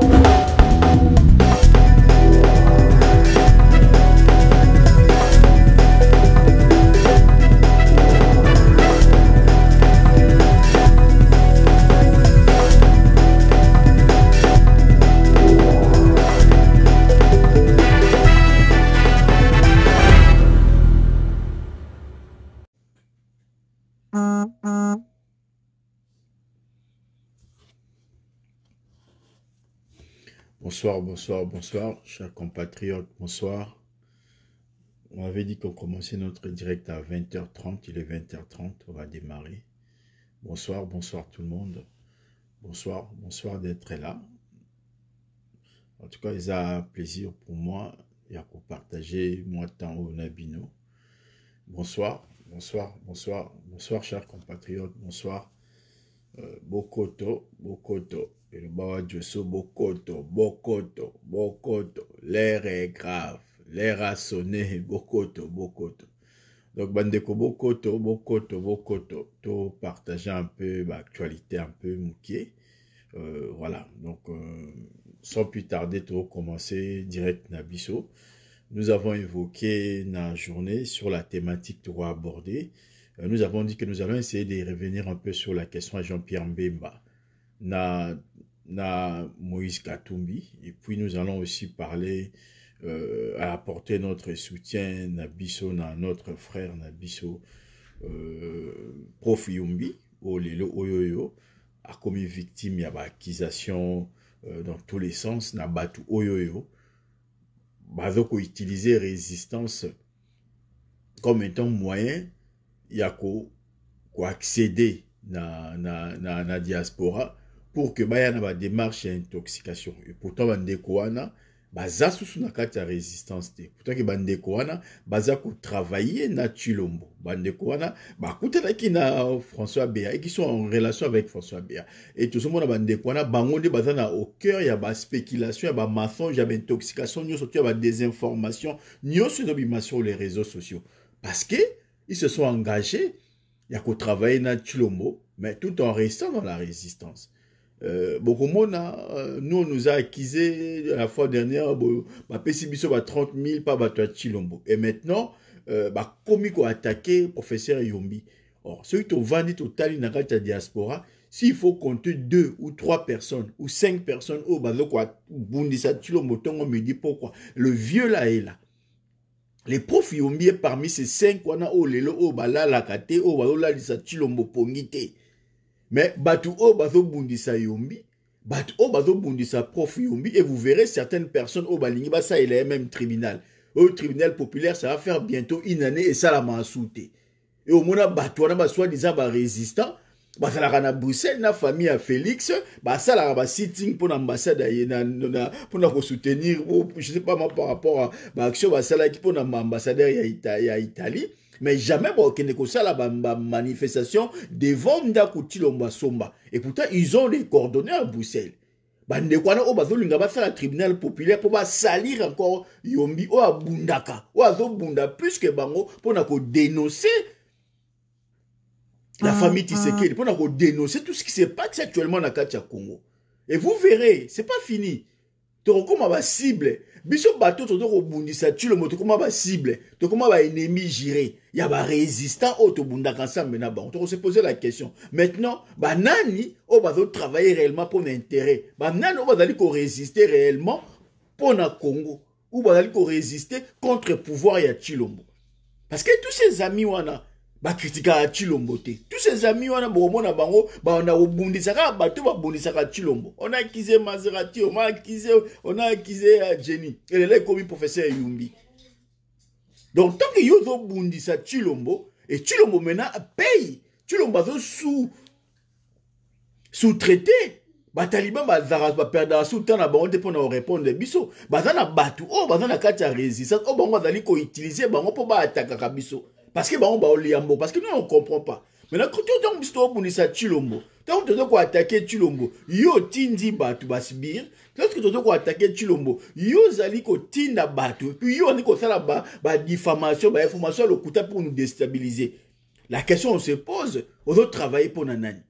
Thank you. Bonsoir, bonsoir, bonsoir, chers compatriotes, bonsoir. On avait dit qu'on commençait notre direct à 20h30, il est 20h30, on va démarrer. Bonsoir, bonsoir tout le monde. Bonsoir, bonsoir d'être là. En tout cas, c'est un plaisir pour moi et pour partager mon temps au Nabino. Bonsoir, bonsoir, bonsoir, bonsoir, chers compatriotes, bonsoir. Euh, Bokoto, Bokoto suis Bokoto, Bokoto, Bokoto. L'air est grave. L'air a sonné. Bokoto, Bokoto. Donc, de Bokoto, Bokoto, Bokoto. pour partager un peu actualité, un peu mouquée. Euh, voilà. Donc, euh, sans plus tarder, tout commencer direct Nabiso. Nous avons évoqué la journée sur la thématique droit abordée. Euh, nous avons dit que nous allons essayer de revenir un peu sur la question à Jean-Pierre Mbemba. na, na Moïse Katumbi. Et puis nous allons aussi parler, euh, à apporter notre soutien Nabiso, na notre frère Nabiso, euh, Prof Yumbi, Olelo Oyoyo, a commis victime, il y a accusation euh, dans tous les sens, na Batu Oyoyo. Bazoko utiliser résistance comme étant moyen, il y a qu'accéder na, na, na, na diaspora. pour que bayana ba démarche à intoxication et pourtant bandeko wana baza susu na kati la résistance pourtant que bandeko wana baza travailler na tulombo bandeko ba bakutanaki na françois Béa, et qui sont en relation avec françois Béa. et tout bandeko wana bango nde baza na au cœur ya a il y ni des informations. Il y badésinformation des ezobima sur les réseaux sociaux parce que ils se sont engagés ya travailler na Chilombo, mais tout en restant dans la résistance euh, euh, nous on nous a acquisé la fois dernière 30 000 pas chilombo et maintenant euh, bah le professeur Yombi or ceux qui ont vendu total dans la diaspora s'il faut compter deux ou trois personnes ou cinq personnes oh, au bah, quoi chilombo me dit pourquoi le vieux là est là les profs Yombi parmi ces cinq wana o oh, lelo o oh, o bah, de la bah, mais Batou O bundisa Yombi, Batou O bundisa Prof Yombi, et vous verrez certaines personnes au Balingi, ça il est même tribunal. Au tribunal populaire, ça va faire bientôt une année et ça la m'a Et au moins, Batou Anaba, soit disant résistant, l'a na bruxelles na famille à félix basalaka sitting pour l'ambassade, pour pour soutenir soutenir. je sais pas moi, par rapport à l'a qui pour l'ambassadeur na y ya italie mais jamais eu la manifestation devant ndako Lomba somba et pourtant ils ont les coordonnées à bruxelles bandeko wana pas oh, bazolinga bah, la tribunal populaire pour bah, salir encore yombi oyo oh, abundaka oh, Zobunda, plus que bango pour dénoncer la ah, famille ah. tisekeli pour dénoncer tout ce qui se passe actuellement dans nakatia Kongo. et vous verrez c'est pas fini tu tokokoma comment biso bato tozokobundisa comment va ennemi Il y a jire ya au oyo tobundaka ensemble na on se poser la question maintenant banani va travailler réellement pour l'intérêt intérêt banani oyo bazali résister réellement pour na congo ou bazali résister contre pouvoir ya chilombo parce que tous ces amis wana a chilombo te tous ses amis wana bokomona bango bana kobundisaka bato babundisaka chilombo on a acquisé maserati on a acquisé on a acquisé euh, Jenny jenny est comme professeur Yumbi. donc tant que yo ozobundisa chilombo et chilombo maintenant paye chilombo azosous sous-traité bataliban bazalaka baperdaka perdre la na bango te mpona korépondre biso baza na bato oyo oh, baza na kati ya résistance oyo oh, bango bazali ba pour attaquer baatakaka parce que bango baoliambo parce que nous on comprend pas maintenant quand tu pour nous obunisa chilombo tant que tu attaquer chilombo yo tindi batu Basbir, tant que tu attaquer chilombo yo zali ko tinda batu puis yo ni ko sala ba ba diffamation ba information le lokuta pour nous déstabiliser la question on se pose on doit travailler pour nanani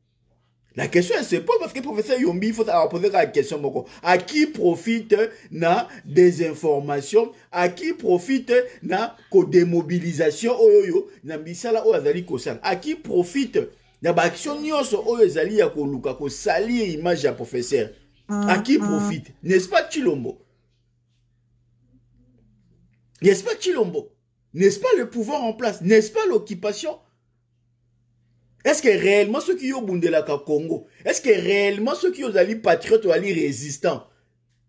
la question elle se pose parce que professeur Yombi, il faut poser la question moko. À qui profite na désinformation À qui profite na ko démobilisation oyoyo na azali À qui profite na action ko image professeur À qui ah, ah. profite N'est-ce pas Chilombo N'est-ce pas Chilombo N'est-ce pas le pouvoir en place N'est-ce pas l'occupation est-ce que réellement ceux qui ont Bundelaka Congo, est-ce que réellement ceux qui ont ali patriotes ou ali résistants,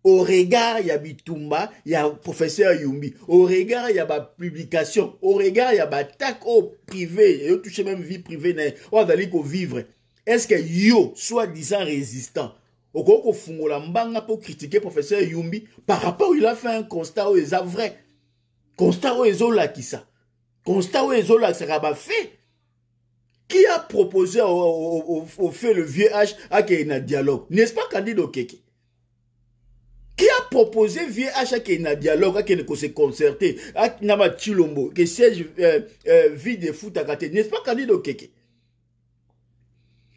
au regard il y a Bitumba, il y a professeur Yumbi, au regard il y a ma publication, au regard il y a ma attaque au privé, y au touché même vie privée, on a d'aller vivre. Est-ce que yo, soi-disant résistant, okoki fungola mbanga pour critiquer professeur yumbi par rapport il a fait un constat que a vrai constat qui ça, constat a ezolakisaka fait? Qui a proposé au, au, fait le vieux H à qu'il y ait un dialogue N'est-ce pas Candido Keke? Qui a proposé vieux H à qu'il y ait un dialogue, à qu'il se concerter, à qu'il Chilombo, que siège euh, euh, vide foot à gâter N'est-ce pas Candido Keke?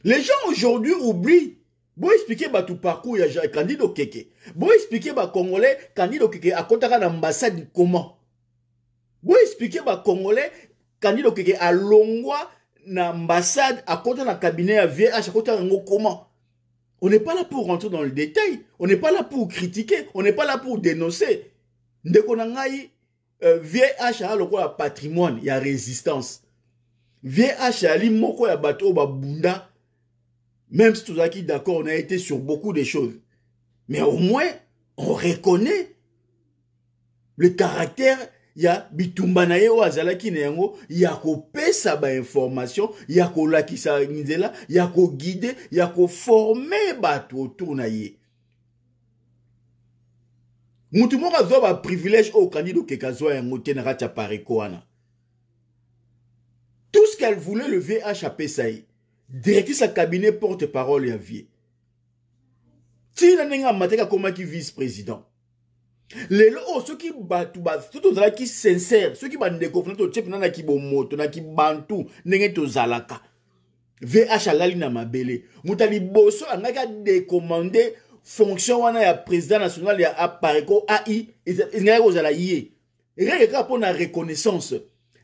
Les gens aujourd'hui oublient Bon expliquer tout bah tout parcours il y a Candido Keke, Bon expliquer bah congolais à Keke, a contacté l'ambassade comment? Bon expliquer bah congolais Candido Keke à longwa à côté de la cabinet à VH à côté comment on n'est pas là pour rentrer dans le détail on n'est pas là pour critiquer on n'est pas là pour dénoncer VH euh, a le patrimoine a résistance VH li moko ya bato ba même si d'accord on a été sur beaucoup de choses mais au moins on reconnaît le caractère ya bitumba na ye oyo azalaki na yango ya kopesa bainformation ya kolakisa nzela ya kogide ya koforme bato autour na ye mutu moko azwa baprivilege oyo kandida okeke azwa yango te na kati ya pareko wana tout ce qu'elle voulait le vh apesa ye directrice ya cabinet porte parole ya vie ntina ndenge amateki akomaki vice président lelo oh, ceux qui qui sont tozalaki ceux qui sont qui na kibomoto na zalaka, vh na mabele Bosso, aliboso angaki décommandé, fonction wana ya président national ya apareko ai ezalaki kozala ye rien que pour reconnaissance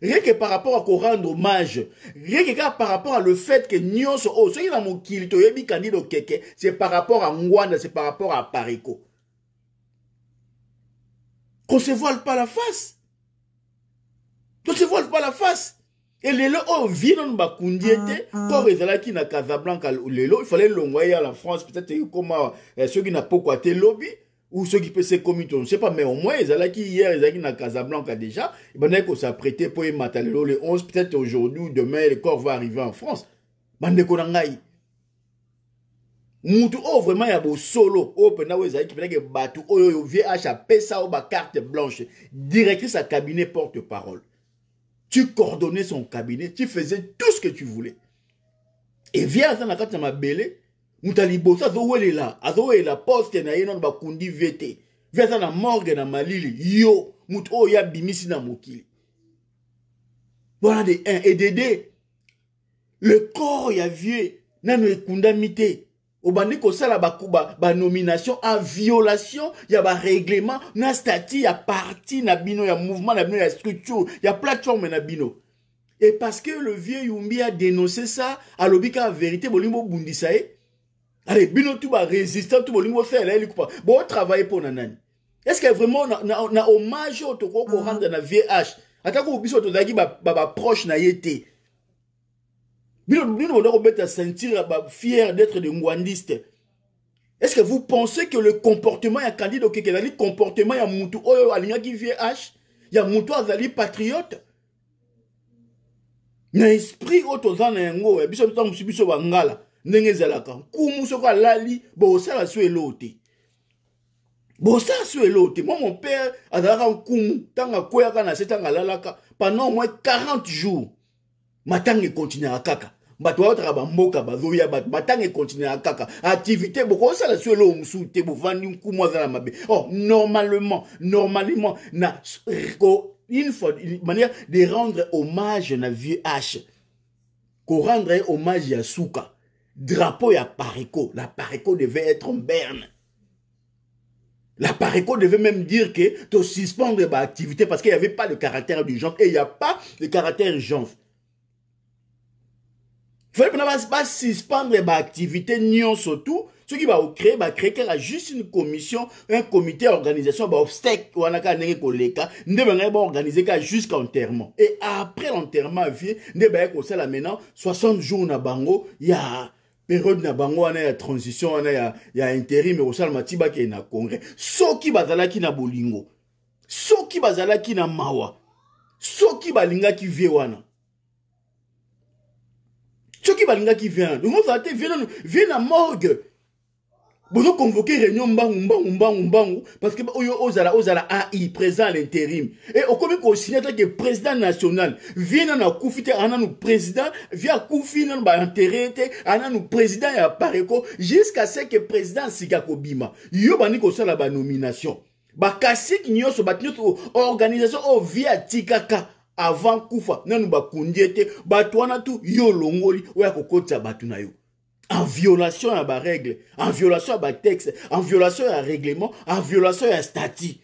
rien que par rapport à rendre hommage rien que par rapport à le fait que nyonso oyo mon na mokili dans mon keke, c'est par rapport à Mwanda, c'est par rapport à apareko qu'on se voile pas la face. Qu'on se voile pas la face. Et lelo oyo vie nanu quand ils qui qui na casablanca lelo il fallait longwa à la france peut-être ceux qui n'ont pas le lobby ou ceux qui se commettre, je ne sais pas mais au moins qui hier qui na casablanca déjà qu'on s'apprête pour les lelo Les 11 peut-être aujourd'hui ou demain le corps va arriver en france qu'on en aille mutu oh vraiment ya bosolo oyo mpenza oyo ezalaki mpenza ke bato oyo oyo vh blanche directrice sa cabinet porte parole tu coordonnais son cabinet tu faisais tout ce que tu voulais et via aza na ma ya mabele mutu là liboso la poste na yon ba bakundi vete via aza na morgue na malili yo mutu oyo y'a bimisi, na mokili voilà des 1 et des 2 le corps ya vieux nano ekundami mité obandi ba nomination en violation ya règlement, na statut ya parti na bino ya mouvement na bino ya structure ya plateforme na bino et parce que le vieux yumbi a dénoncé ça à l'obika vérité bolimbo bundisa Allez, eh. Allez, bino tu résistant tu bolingi bofela ye likupa Bon mpo pour nanani. est ce que vraiment na, na, na hommage oyo tokoki rendre na vih ko biso to baproche ba, ba na yete? sentir fier d'être des Ngwandistes. Est-ce que vous pensez que le comportement a candidat qui le comportement de Moutou Oyo oh, oh, Alingaki y a Moutou Azali patriote? na esprit oyo yango ya nous kumu se biso bangala ndenge ezalaka nkumu pendant moins 40 jours continue à kaka bato choses, bamboka bazoya bato batange ekontinua kaka activité bokosala so eloo mosusu te bovandi nkumu aza la mabe oh normalement normalement na une fois une manière de rendre hommage na vieux h rendre hommage à suka drapeau ya pareco la pareco devait être en berne La Pareco devait même dire que de suspendre ma activité parce qu'il n'y avait pas le caractère du genre et il n'y a pas le caractère genre. fale mpena basuspendre baactivité nyonso tout soki baocrée bacrée kaka juste une commission un comité ya organisation ya baobstèque wana kaka ndenge koleka nde bangai baorganize kaka jusqu'à enterrement et après l'enterrement vie nde baye kosala maintenant 60 jours na bango ya période na bango wana ya transition wana ya, ya intérim ekosalama ti bakee na congrès soki bazalaki na bolingo soki bazalaki na mawa soki balingaki vie wana soki balingaki vin yango ozala te vie na morgue bozoconvoke réunion mbangu mbangu mbangu mbangu parce que oyo ozala ozala ai président à l'intérim e okomi kosigne atake président national vie nanu akufi te aa nanu président vie akufi nanu baenterre te aa nanu président ya pareco jusqu'à ce que président asika kobima yo bandi kosala banomination bakasiki nyonso bato nyonso organisation oyo oh, vie atikaka avant kufa nanu bakundi ete bato wana tu yo olongoli oya kokotisa bato na yo en violation ya barègle en violation ya batexte en violation ya règlement en violation ya stati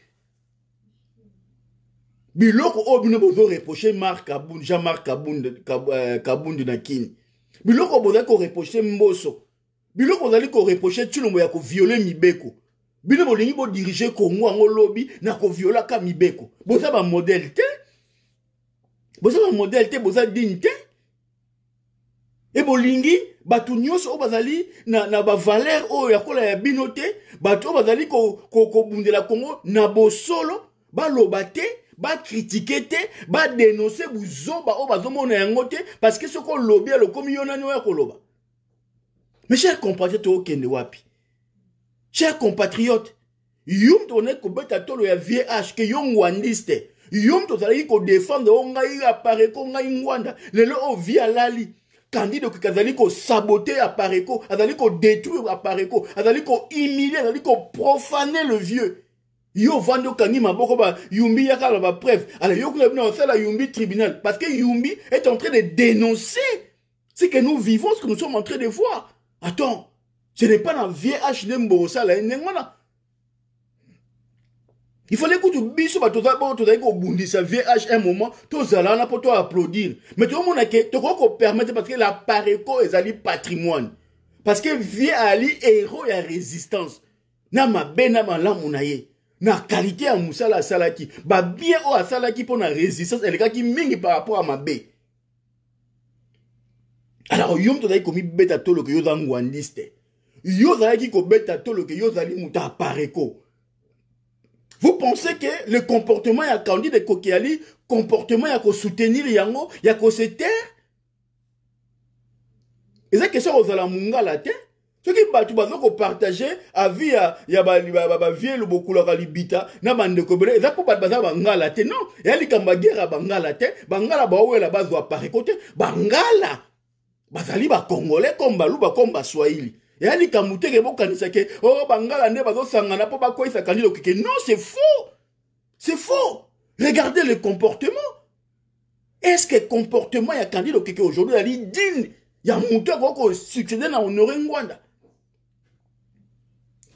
biloko oyo bino bozoreproche mark kabund jean-mark kabund euh, kabund na kini biloko bozali koreproche mboso biloko bozali koreproche tulombo ya koviole mibeko bino bolingi bodirige kongo yango lobi na koviolaka mibeko boza bamodele te boza bamodele te boza digne te e bolingi bato nyonso oyo bazali na, na bavaler oyo ya kola ya bino te bato oyo bazali kobundela ko, ko kongo na bosolo baloba te bakritike te badenonse buzoba oyo bazomona yango te parceke soki olobi alokomi yo nani oyo ya koloba me cher compatriote okende wapi cher compatriote yum tokondaki kobeta tolo ya vieux h ke yo ngwandis te yum tozalaki kodefendre o ngai apareko ngai ngwanda lelo ovi alali kandide okoki azali kosabote apareko dit qu'on apareko a dit qu'on profaner le vieux yo ovandi okangi maboko bayumbi ya la ba bapreuve Allez, yo kuna bino la yumbi tribunal parce que yumbi est en train de dénoncer ce que nous vivons ce que nous sommes en train de voir attends ce n'est pas dans VH de nde mbosala ye il fallait que tu biso ba toza bon toza ko bundisa VH un moment là na toi applaudir mais tout le monde que crois ko permettre parce que la pareko ezali patrimoine parce que vie ali héros a résistance na ma malamu na ye na qualité ya musala bah, bien babien à asalaki pour na résistance qui mingi par rapport à ma bé. alors yo moto ozalaki komibeta que yo oza ngwandiste yo tout le que yo ozali muta pareco vous pensez que le comportement ya Kandi de Kokiali, comportement ya ko soutenir yango, ya ko se taire? Et c'est question aux alamunga la mungala Ce qui bat, tu bah, partager à vie, à, ya, ba, bah, bah, vie, le beaucoup, la libita, na, bande de et ça, pour bangala, te, non, et kamba, bangala, te, bangala, ba, la base, doit parer côté, bangala, bazali, ba, congolais, comme balou, swahili eya likambo te ke bokanisa oh, ke o bangala nde bazosangana mpo bakweyisaka ndi lokeke non c'est faux c'est faux regardez le comportement est-ce que comportement ya kandi lokeke aujourd'hui ezali dine ya moto akoki kosuccede na honore ngwanda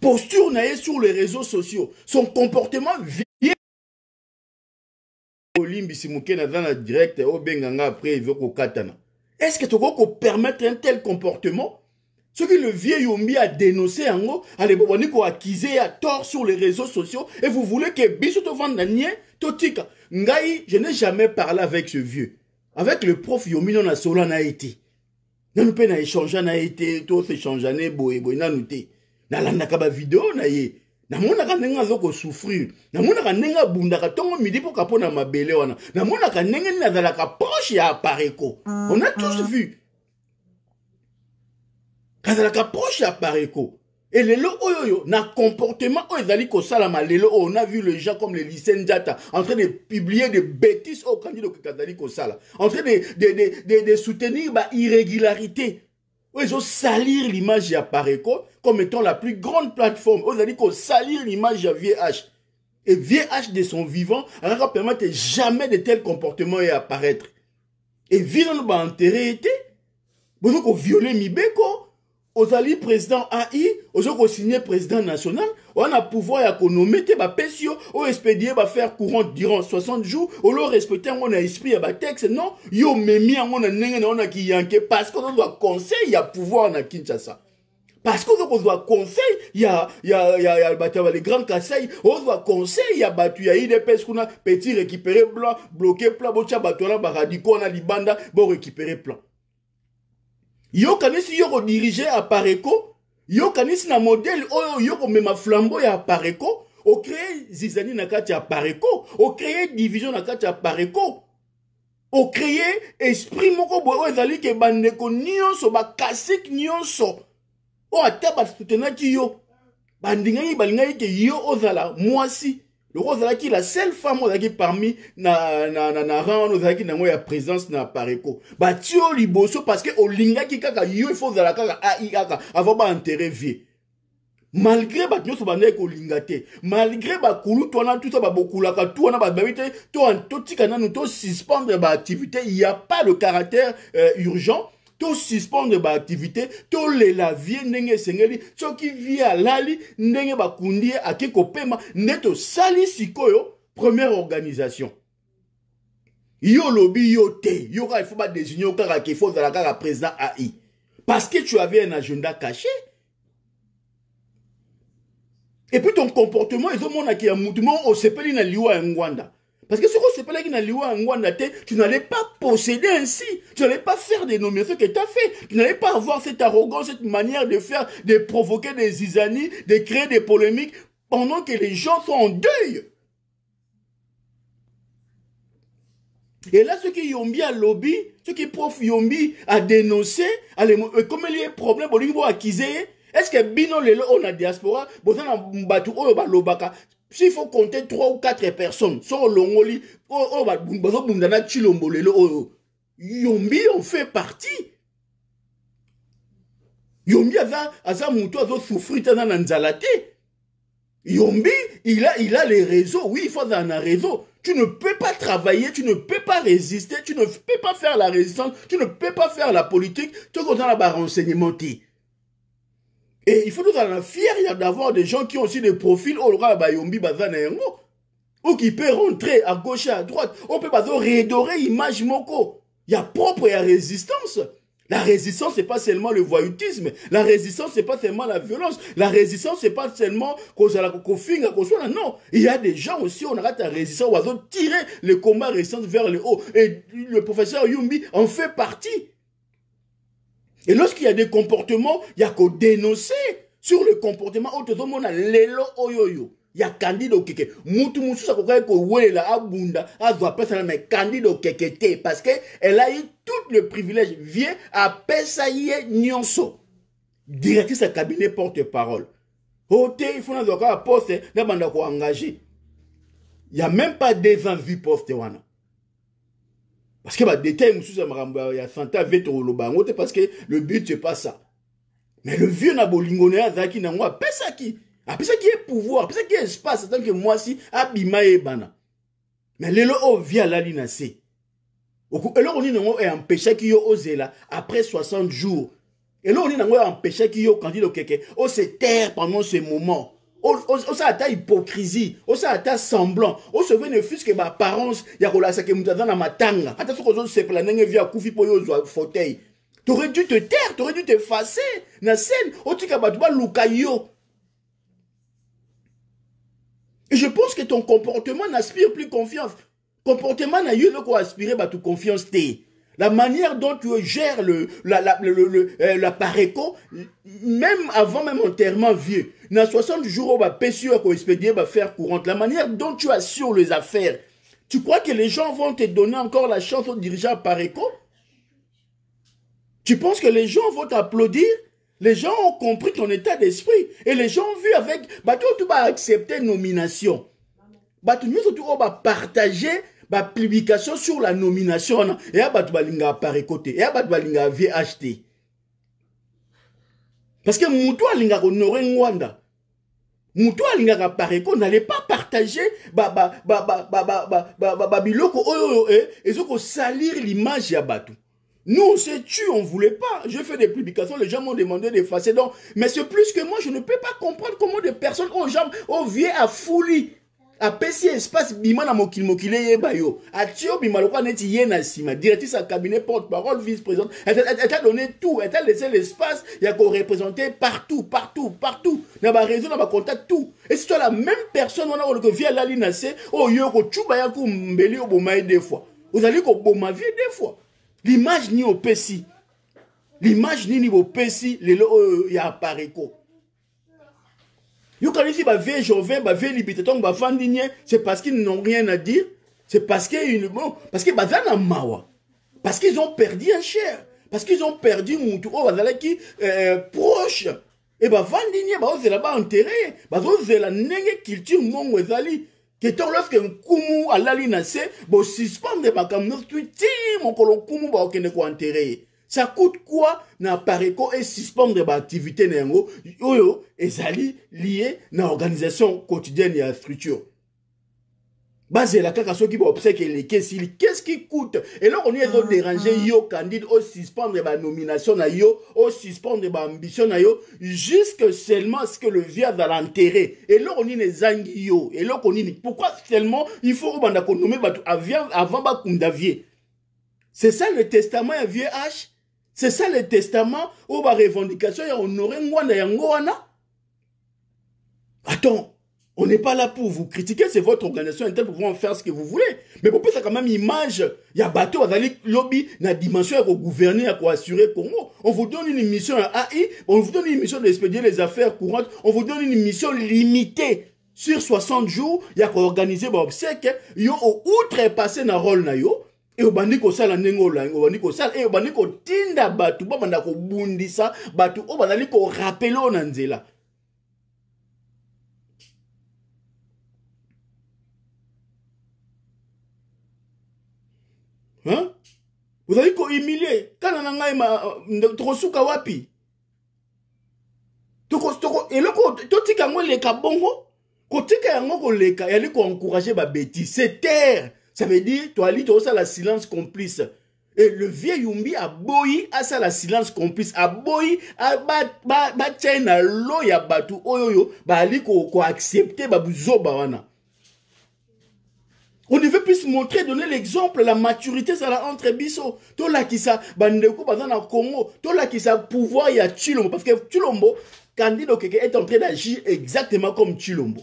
posture na ye sur les réseaux sociaux son comportement vie olimbisi moke naza na direct obenganga après ezokokatana est-ce que tokoko permettre un tel comportement ce que le vieux a yombi adénonce yango alebobani koakize à tort sur les réseaux sociaux et vous voulez que biso tovanda nie totika ngai je n'ai jamais parlé avec ce vieux avec le prof yombi no nasolola na été, n'a nanu mpe na échange na ye te tosechangeane boyeboye nanu te N'a bavideo na ye namonaka ndenge aza kosouffrir namonaka ndenge abundaka ntongo midi mpoka mpo na mabele wana namonaka na nini azalaka proche ya pareko. Ah, on a tous ah. vu kazalaka proche la pareko et oyo oyoyo na comportement oyo ezali kosalama lelo oyo on a vu les gens comme les lycée en train de publier des bêtises au candidat lokeka ezali en train de, de, de, de, de soutenir bah, ils oyo salir l'image à pareko comme étant la plus grande plateforme ils ont salir l'image vieille H, et H de son vivant ne permettre jamais de tel comportement à apparaître et vi nano baantérêt ete boza kovioler mibeko ozali président ai ozoki kosinye président national wana pouvoir ya konome te bapesi yo oyo expédie bafaire courant durant 60 jours olo respecte yango na esprit ya batexte non yo omemi yango na ndenge na ona kiyanke parce que ozozwa conseil ya pouvoir na kinshasa parce que ozo kozwa conseil ya, ya, ya, ya bato ya bale grand kasai ozwa conseil ya bato ya idps kuna petit récupéré plan bloqué plan botya bato wana baradiko wana libanda borécupéré plan yokanisi yo kodirige apareko yokanisi na modele oyo yo komema flambo ya apareko okreye zizani na kati ya apareko okreye division na kati ya apareko okreye esprit moko boye oyo ezali ke bandeko nyonso bakasike nyonso oyo ata basutenaki yo bandingaki balingaki ke yo ozala mwasi roi Zalaki la seule femme qui parmi na, na, na, na rang wana ozalaki nango ya présence na pareko bah, parce que liboso Linga qui kaka yo ifo ozala kaka a kaka avant baenterre vie malgré bato nyonso bandaki Linga te malgré bakulutu wana tuta babokulaka tu nous bababi suspendre totika bah, activité il y a pas le caractère euh, urgent activité, tosuspendre le tolela ye ndenge esengeli soki vie alali ndenge bakundi ye ake pema neto sali sikoyo première organisation yo lobi yo te yo des ifo badesine yo kaka ke faut la kaka président ai parce que tu avais un agenda caché et puis ton comportement ils ont ezomonaki ya mouvement au sepeli na liwa ya ngwanda parce que si on ne pas là qu'il tu n'allais pas posséder ainsi. Tu n'allais pas faire des nominations que tu as fait. Tu n'allais pas avoir cette arrogance, cette manière de faire, de provoquer des zizanis, de créer des polémiques pendant que les gens sont en deuil. Et là, ce qui Yombi a lobby, ce qui prof Yombi a dénoncé, à les, euh, comme il y a un problème, on dit, accuser. Est-ce que bino lelo on a diaspora, bozana on oyo balobaka, s'il faut compter trois ou quatre personnes, sont longoli, oh, Yombi fait partie. Yombi Yombi, il a, il a les réseaux. Oui, il faut avoir un réseau. Tu ne peux pas travailler, tu ne peux pas résister, tu ne peux pas faire la résistance, tu ne peux pas faire la politique. Tu as dans la barre renseignement. Et il faut nous en fier d'avoir des gens qui ont aussi des profils oh, au ou qui peut rentrer à gauche et à droite. On peut pas redorer l'image moko. Il y a propre et a résistance. La résistance, c'est pas seulement le voyoutisme. La résistance, c'est pas seulement la violence. La résistance, c'est pas seulement qu'on soit Non. Il y a des gens aussi, on arrête la résistance, on va tirer le combat résistance vers le haut. Et le professeur Yumbi en fait partie. Et lorsqu'il y a des comportements, il y a qu'à dénoncer sur le comportement. On a lelo oyoyo. a candide okeke mutu mosusu akokaki kowelela abunda azwa apesana mais candide au kéké. parce que eu tout le privilège vient à ye nyonso directrice ya cabinet porte parole o il faut azwa kaka poste engagé Il y a même pas des envies vi poste wana parce que badetail mosusu ya makambo ya sante ave tokoloba yango te parce que le but c'est pas ça mais le vieux na bolingo na ye azalaki nango apesaki apesaki ye pouvoir apesaki ye espace atanke mwasi abima yebana mais lelo oyo vie alali na se eloko nini yango empeshaki yo ozela après 60 jours eloko nini yango empeshaki yo kandida okeke ose taire pendant ce moment On osala ta hypocrisie ça ta semblant On se veut ne fuse ke baapparence ya kolasaka ke moto aza que matanga ata soki la vie à akufi pour yo ozwa fauteuil t'aurais dû te taire t'aurais dû t'effacer na scène otika bato baluka yo et je pense que ton comportement n'aspire plus confiance comportement na eu quoi quoi aspire bato confiance t'es. La manière dont tu gères le, la, la, le, le, euh, même avant même enterrement vieux, dans 60 jours on va oyo bapesi on va faire courante la manière dont tu assures les affaires tu crois que les gens vont te donner encore la chance au dirigeant par écho tu penses que les gens vont t'applaudir les gens ont compris ton état d'esprit et les gens ont vu avec bah, tu vas accepter nomination bah, Tu vas partager partager bah, publication publication sur la nomination hein. Et à vas par Et à et bato tu vas acheter. parce que tu vas honorer Moutoua, n'allait pas partager Et oyo eh, ezo salir l'image ya bato nous on s'est tue, on voulait pas je fais des publications les gens m'ont demandé d'effacer donc mais c'est plus que moi je ne peux pas comprendre comment des personnes ont jamais à folie a apesi espace bimana na mokili mokili eyeba yo atie obima lokola neti ye na a directeur cabinet porte parole vice président. elle t'a donné tout elle t'a laissé l'espace ya représenter partout partout partout na baréseau na contact tout et si toi la même personne on a via la na se oyo oh, yo kocuba ya mbeli oboma ye deux fois ozali boma vie deux fois l'image ni PC. l'image au PC. lelo oyo euh, ya apareko yokanisi bavieux jovin bavieux libité ntongo bavandi nye c'est parce qu'ils n'ont rien à dire c'est parce que bon, parce que baza na mawa parce qu'ils ont perdu un cher parce qu'ils ont perdu mutu oyo oh, bazalaki euh, proche e bavandi nye bazozela baenterre bazozela ndenge culture mongo ezali ketor lorsque nkumu alali na se bosuspendre makambo nyonso ti mokolo nkumu bakokende koenterre ye ça coûte quoi na pareko et suspendre baactivité na yango oyo ezali lié na organisation quotidienne ya structure bazela kaka soki baobseke elekesi li qu'est-ce qui coûte eloko nini ezodérange ah, ah. yo candide osuspendre banomination na yo osuspendre baambition na yo jusque seulement ce que le vieux azala enterré eloko nini ezangi yo eloko nini pourquoi seulement il faut obanda konome bato avant bakunda vie c'est ça le testament ya vieux h c'est ça le testament y a on honorer ngwana yango wana attends on n'est pas là pour vous critiquer c'est votre organisation interne pour pouvoir faire ce que vous voulez mais quand même image y bateau il y lobby la dimension à à assurer assurer congo on vous donne une mission à ai on vous donne une mission d'expédier les affaires courantes on vous donne une mission limitée sur 60 jours y a Il y a bah, yo outrepasser na rôle na yo e obandi kosala ndenge olangi obandi kosala e obandi kotinda bato babanda kobundisa bato oyo bazali korapele oyo na nzela ozali kohumilie kana na ngai tokosuka wapi eloko totika yango eleka bongo kotika yango koleka yali koencourage babetise terre Ça veut dire, toi, tu as la silence complice. Et le vieux Yumbi a boyi à ça la silence complice a boyi a ba ba ba tchena lo ya batu oyoyo oh, ba ali ko ko accepter ba buzoba wana. On devait plus montrer, donner l'exemple, la maturité, ça l'a entre biso. Tout là qui ça, bandeko, pendant le Congo, tout là qui ça, pouvoir, il y a Chilombo. Parce que Chilombo, Candido Keke est en train d'agir exactement comme Chilombo.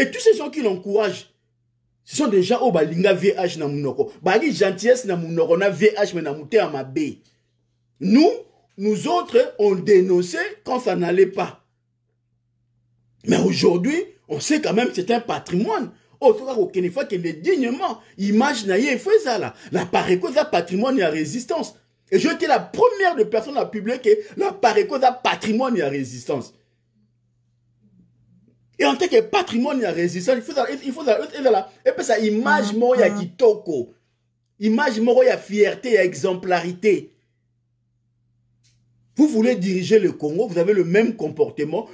Et tous ces gens qui l'encouragent, ce sont des gens au balinga VH na munoko. Bali gentillesse na munoko na VH mais na à ma Nous, nous autres, on dénonçait quand ça n'allait pas. Mais aujourd'hui, on sait quand même que c'est un patrimoine. otoka oh, qu'il que dignement image na faut ça là. la parécosa patrimoine patrimoine la résistance et j'étais la première de personne à publier que la parécosa patrimoine patrimoine la résistance et en tant que patrimoine il il faut ifuzala, ifuzala, il ça image moko ya kitoko. Image y a fierté, a exemplarité. Vous voulez diriger le Congo, vous avez le même comportement.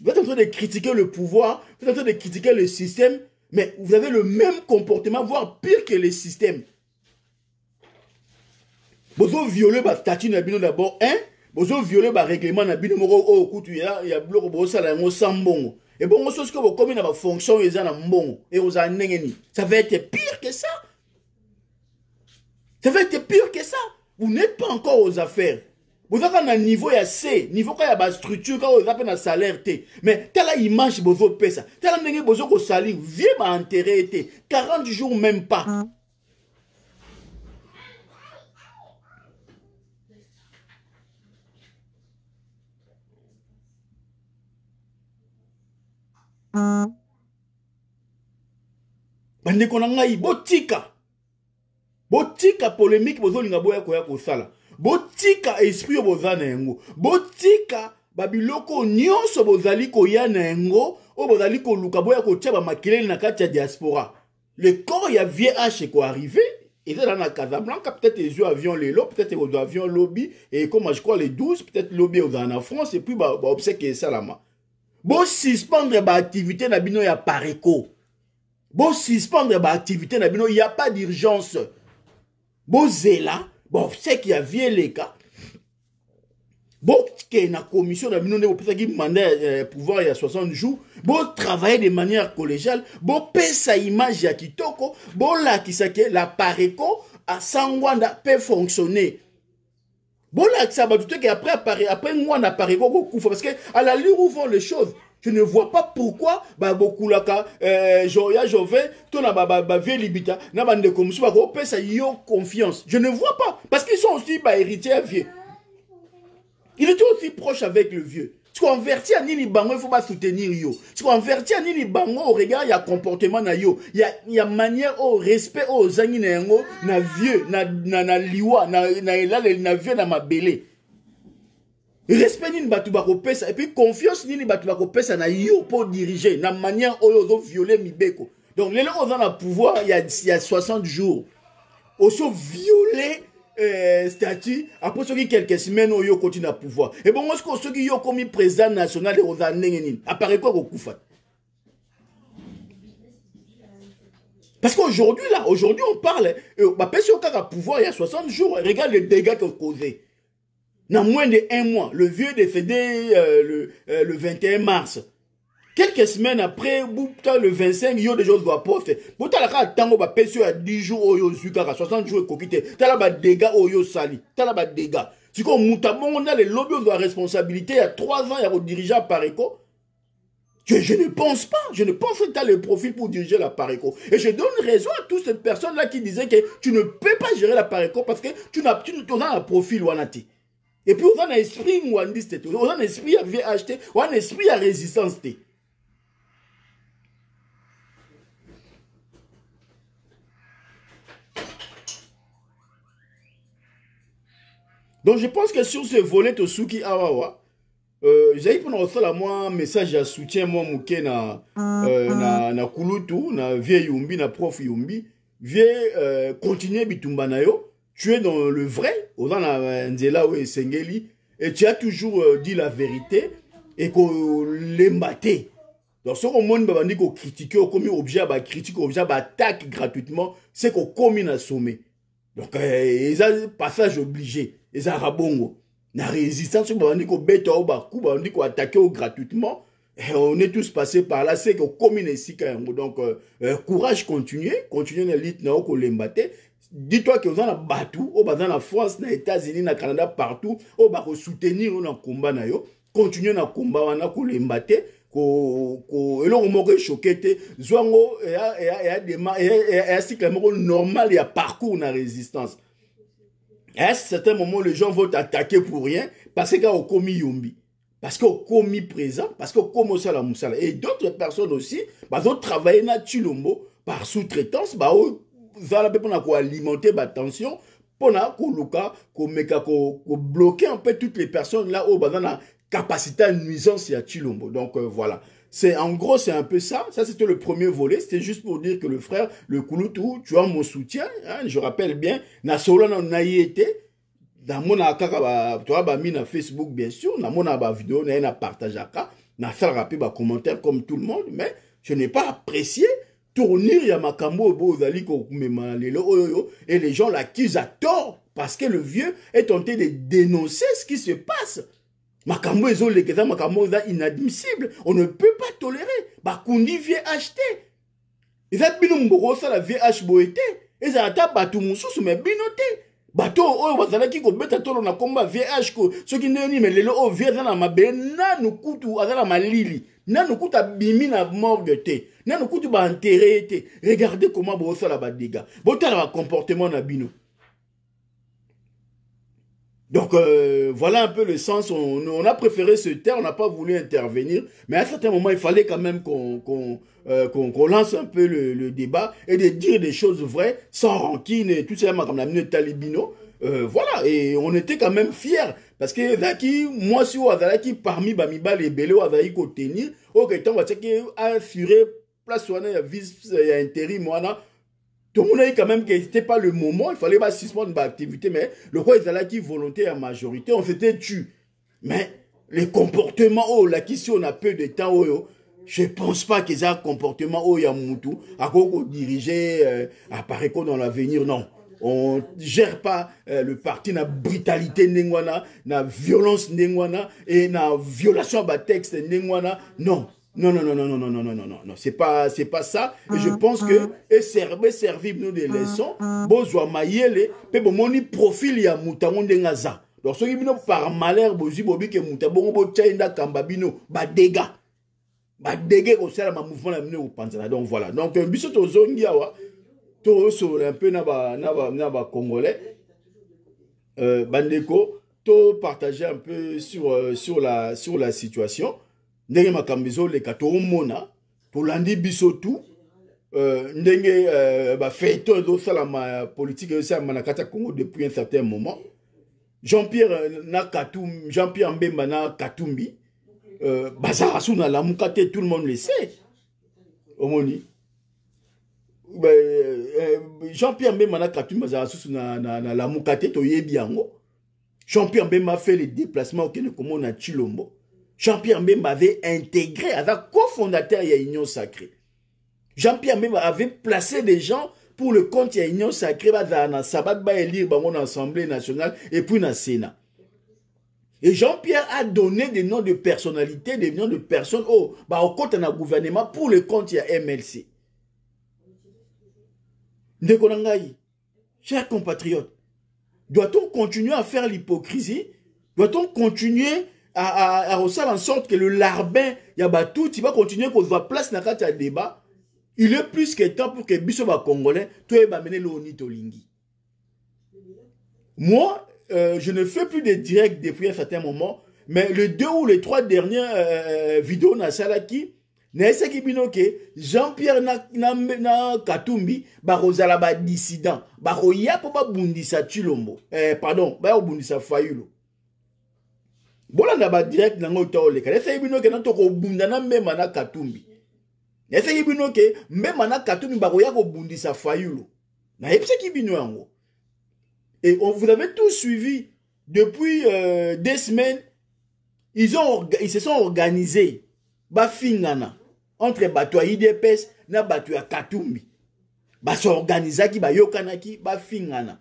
Vous êtes en train de critiquer le pouvoir, vous êtes en train de critiquer le système, mais vous avez le même comportement, voire pire que le système. Vous avez violé votre statut d'abord, hein? Vous avez violé votre règlement d'abord. vous avez violé règlement vous avez violé ebongo so soki bokomi na bafonction oyo eza na mbongo ekozala ndenge nini ça va être pire que ça ça va être pire que ça vous n'êtes pas encore aux affaires boza kaka na niveau ya se niveau kaka ya bastructure kaka oza mpe na salaire te mais tala image bozopesa tala ndenge boza kosalir vie baintérêt te 40 jours même pas mm. bandeko na ngai botika botika polémique bozolinga boya koya kosala botika esprit oyo boza na yango botika babiloko nyonso bozali koya na yango oyo bozali koluka boya kotia bamakelele na kati ya diaspora le corps ya vie h ekoarrive ezala na casablanca peut-être ezwi avion lelo peut-être ekozwa avion lobi ekoma je crois le 12 peut-être lobi ezala na france et puis baobsèke esalama ba bosuspendre baactivité na bino ya pareco bosuspendre baactivité na bino ya pas d'urgence bozela boseki ya vie eleka bokee na commission na bino nde bopesaki manda ya eh, pouvoir ya 60 jours botravaille de manière collégiale bopesa image ya kitoko bolakisaki la pareco asangwanda mpe fonctionner bolakisa bato te ke après apare après mwana apareko akokufa parce que à la lure où vont les choses je ne vois pas pourquoi bah beaucoup euh, là bakokulaka bah, bah, ya là to na vieux libita na bandeko on bakopesa yo confiance je ne vois pas parce qu'ils sont aussi bah héritiers vieux ils sont aussi proches avec le vieux converti à nini bango il faut pas soutenir yo tu converti à nini bango au regard il y a comportement na yo il y a il y a manière au oh, respect au oh, zangi na na vieux na na liwa na na là na vieux na mabelé. respect nini bako pesa. et puis confiance nini batuba pour na yo pour diriger na manière violer oh, violer mibeko donc les gens ont le pouvoir il y a, il y a 60 jours oso violer eh, statut ce qui quelques semaines au oh, continue à pouvoir Et eh ben, qu'on ce qui yoko commis président national oza ndenge apparaît quoi quoi akokufa te Parce qu'aujourd'hui, là, aujourd'hui, on parle, ma au à pouvoir, il y a 60 jours, regarde les dégâts qu'on causé. Dans moins de un mois, le vieux est décédé euh, le, euh, le 21 mars. Quelques semaines après, le 25, il y a des choses qui poste. Bouta la carte tango ba pesio à 10 jours au oh, yo zukara, 60 jours kokite. Tala ba dégâts au oh, yo sali. Tala ba dégâts. Si qu'on moutabon, on a les lobbies, on doit responsabilité. Il y a 3 ans, il y a le dirigeant Pareco. Je, je, ne pense pas, je ne pense que tu as le profil pour diriger la Pareco. Et je donne raison à toutes ces personnes-là qui disaient que tu ne peux pas gérer la Pareco parce que tu n'as pas un profil Wanati. Et puis, on a un esprit Mwandiste, on a un esprit à VHT, on a un esprit à résistance. Donc je pense que sur ce volet Tosuki Awawa, euh, j'ai pour recevoir moi un message à soutien moi mouké na ah, euh, na ah. na kulutu na vie yumbi na prof yumbi vieux euh, continuer bitumba na yo tu es dans le vrai dans la euh, nzela ou sengeli et tu as toujours euh, dit la vérité et qu'on euh, l'embatté donc ce qu'on monde babandi qu'on critique comme objet bah critique objet bah attaque gratuitement c'est qu'on commis un sommet donc euh, ça passage obligé ça rabongo la résistance oyo babandi kobeta dit ndiko gratuitement eh, on est tous passés par là c'est que communiste est yango donc euh, euh, courage continue continue na lit na dis-toi que na au bas dans la france na états-unis na canada partout oyo vous on na combat na yo continue na combat wana ko te eloko moko te zwango que normal ya parcours na résistance à un certain moment, les gens vont t'attaquer pour rien parce qu'ils ont commis Yombi. Parce qu'ils ont commis présent, parce qu'ils ont commis ça la moussala. Et d'autres personnes aussi, bah, ont travaillé na Chilombo par sous-traitance, bah, ils ont pour quoi alimenter bah, tension pour bloquer un peu toutes les personnes là au bah, la capacité à nuisance ya Chilombo. Donc euh, voilà. C'est en gros, c'est un peu ça. Ça, c'était le premier volet. C'était juste pour dire que le frère, le Kouloutou, tu as mon soutien. Hein, je rappelle bien, na na était. Dans mon tu as mis na Facebook, bien sûr. Dans mon vidéo, na na à Na ça rappelé bah commentaire comme tout le monde, mais je n'ai pas apprécié tournir ya makambo bo ko et les gens l'accusent à tort parce que le vieux est tenté de dénoncer ce qui se passe. makambo ezoleka eza makambo eza inadmissible on ne peut pas tolérer bakundi vih te eza bino mbokosala vih boye te ezala ata bato mosusu me bino te bato oyo bazalaki kobeta tolo na nkombo ya vih soki ndenge nini me lelo oyo vie aza na mabele nanu kutu aza na malili nanu kutu abimi na morgue te nanu kutu baenterre ye te regarde koma bosala badega botala bacomportement na bino Donc euh, voilà un peu le sens. On, a préféré ce terme, on n'a pas voulu intervenir, mais à un certain moment, il fallait quand même qu'on qu'on euh, lance un peu le, le, débat et de dire des choses vraies, sans rancune et tout simplement comme l'a minute Talibino. Euh, voilà, et on était quand même fiers. Parce que Zaki, moi, sur qui parmi Bamiba, les Belé, Koteni, ok, tant que assurer, place, on a vice, intérim, y Tout le monde a dit quand même que n'était pas le moment, il fallait pas suspendre ma activité, mais le roi est allé qui volonté à majorité, on s'était tu. Mais les comportements, oh, là, qui si on a peu de temps, oh, oh je pense pas que ça comportement oh Yamutu, à quoi diriger euh, apparaît quoi dans l'avenir, non. On gère pas euh, le parti na brutalité nengwana, na violence nengwana et na violation à texte nengwana, non. Non, non, non, non, non, non, non, non, non, non, non. C'est pas, c'est pas ça. Et je ah, pense ah. que, et servir, servir nous des ah, leçons bonjour maïele, pe bon, moni profil ya moutangon de ngaza. Donc, ce qui bino par malheur, bozi bobi ke moutabongo bo tchaïnda kambabino, ba badega Ba dégâts au sel ma mouvement la mine au panzana. Donc, voilà. Donc, un euh, bisou to zongiawa, to sur un peu na naba na ba, congolais, euh, bandeko, to partager un peu sur, euh, sur la, sur la situation. ndenge makambo ezoleka toomona tolandi biso tu euh, ndenge euh, bafeuilleton ezosalama politike ezosalama na kati ya congo depuis un certain moment jean-pierre euh, na katum jean-pierre mbemba na katumbi euh, bazaka so nalamuka te tout le monde le sait omoni euh, jean-pierre mbemba na katumbi bazala susu nalamuka te toyebi yango jean-pierre mbemba afe le déplacement okende komona chilombo Jean-Pierre même avait intégré, avait cofondateur il y a Union Sacrée. Jean-Pierre même avait placé des gens pour le compte de l'Union Sacrée, dans sabat, sabbat élire mon bah, nationale et puis dans le Sénat. Et Jean-Pierre a donné des noms de personnalités, des noms de personnes au, oh, bah, au compte gouvernement pour le compte de y a MLC. Ndekonangaï, chers compatriotes, doit-on continuer à faire l'hypocrisie? Doit-on continuer à, faire en sorte que le larbin, il y a tout, va continuer qu'on voit place dans le débat. Il est plus que temps pour que Bissot Congolais, toi, va mener le Moi, euh, je ne fais plus de direct depuis un certain moment, mais les deux ou les trois dernières euh, vidéos dans Salaki, ce bino que jean-pierre na, na, na katumbi Barozalaba dissident, bakoya mpo Bundisa chilombo eh, pardon Bundisa bah, fayulo bolanda badirect nango ta oleka nayesengi bino ke natokobunda na mbema mana katumbi nayesengi bino ke mbema mana katumbi bakoya kobundisa fayulu nayebisaki bino yango et on, vous avez tous suivi depuis euh, des semaines ils, ont, ils se sont organisés fingana entre bato ya idps na bato ya katumbi basorganizaki ba fingana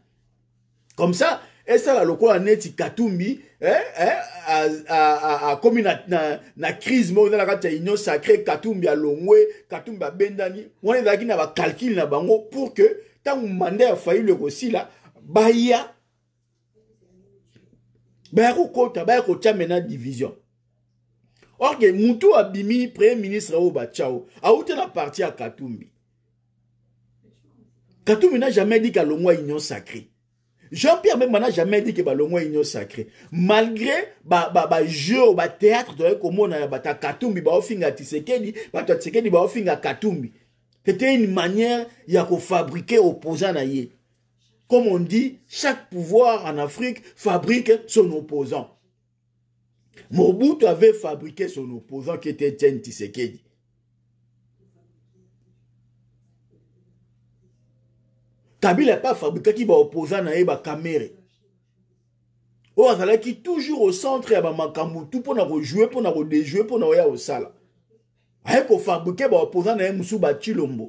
comme ça esala lokola neti katumbi eh, eh, akómi na, na, na crise moko eza na kati ya union sacré katumbi alongwe katumbi abendani wana ezalaki na bacalcule na bango pour que ntango manda ya fayulu ekosila baya baya kokɔta baya kotia mena division orke mutu abimi premier ministre oyo batiao auti na parti ya katumbi katumbi na jamais dit kalongwa union sacrée Jean-Pierre même n'a jamais dit que Balongo est sacré. Malgré ba ba ba jeu ba théâtre de comme on a ba ta Katumbi ba ba Katumbi. C'était une manière de fabriquer opposant Comme on dit, chaque pouvoir en Afrique fabrique son opposant. Mobutu avait fabriqué son opposant qui était Tien Tisekedi. kabila pas qui opposer baopposa na Oh, à oyo qui toujours au centre ya pour tout pour na rejouer, pour na kodejue pour na oya kosala fabriqué ba opposer na à la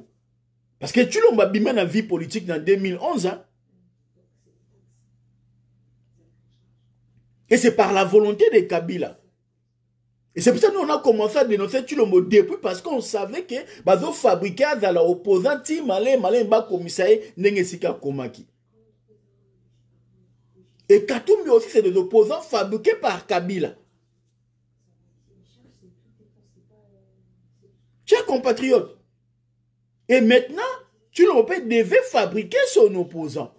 parce que chilombo bimé na vie politique dans 2011 hein. et c'est par la volonté de kabila et c'est pour ça que nous, on a commencé à dénoncer Tulombo depuis, parce qu'on savait que, bazo fabriqué à la opposant, ti malé, malé, mba komaki. Et Katumbi aussi, c'est des opposants fabriqués par Kabila. Chers compatriotes, et maintenant, Tulombo devait fabriquer son opposant.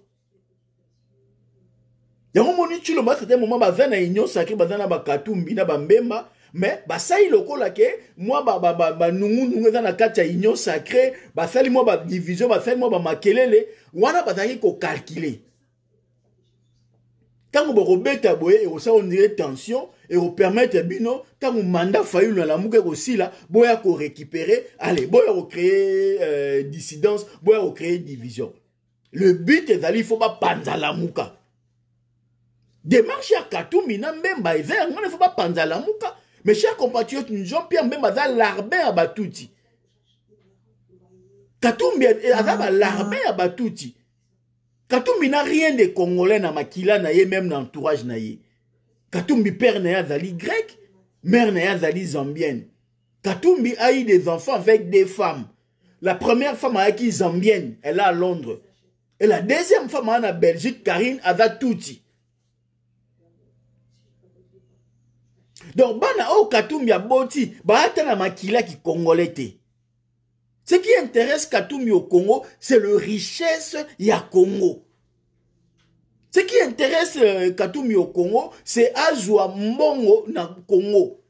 un Il y a tu où tulombo à un moment a une union sacré a na katumbi na bambemba mais basali lokola ke mwa nungu eza na kati ya union sacré basali mwa bah, division basali ba bamakelele wana bazalaki bah, kokalkule ntango bakobeta boye ekosala ondire tension ekopermetre eh, bino ntango manda fayulu na lamuka ekosila boya korécupere ale boya ko euh, dissidence boya kocree division le but ezali eh, bah, panza bapanza lamuka démarche ya katumi na mbemba eza yango pas panza la lamuka mes chers compatriotes, Jean-Pierre même aza l'arbre à Batouti. Katumbi a l'armée à ah, ah. Batouti. Katumbi n'a rien de congolais na makila na même dans l'entourage na Katumbi père na azali grec, mère na azali zambienne. Katumbi a eu des enfants avec des femmes. La première femme a qui zambienne, elle est à Londres. Et la deuxième femme en Belgique, Karine Batouti. donc bana katumbi aboti na makila ki ce qui intéresse katumbi au congo c'est le richesse ya congo ce qui intéresse euh, Katumi au congo c'est azwa mbongo na congo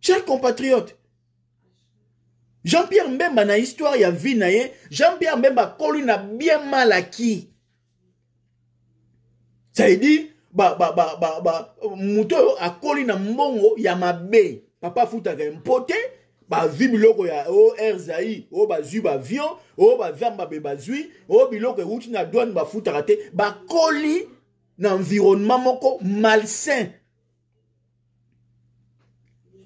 chers compatriotes jean-pierre mbemba na histoire ya vie jean-pierre mbemba kolu na bien mal acquis ça veut Ba, ba, ba muto akoli na mongo, ya mabe papa afutaka mpote, ba bazwi biloko ya o erzai oyo ba bavion oyo bavambabe o o biloko uti na douane bafutaka ba bakoli na environnement moko malsain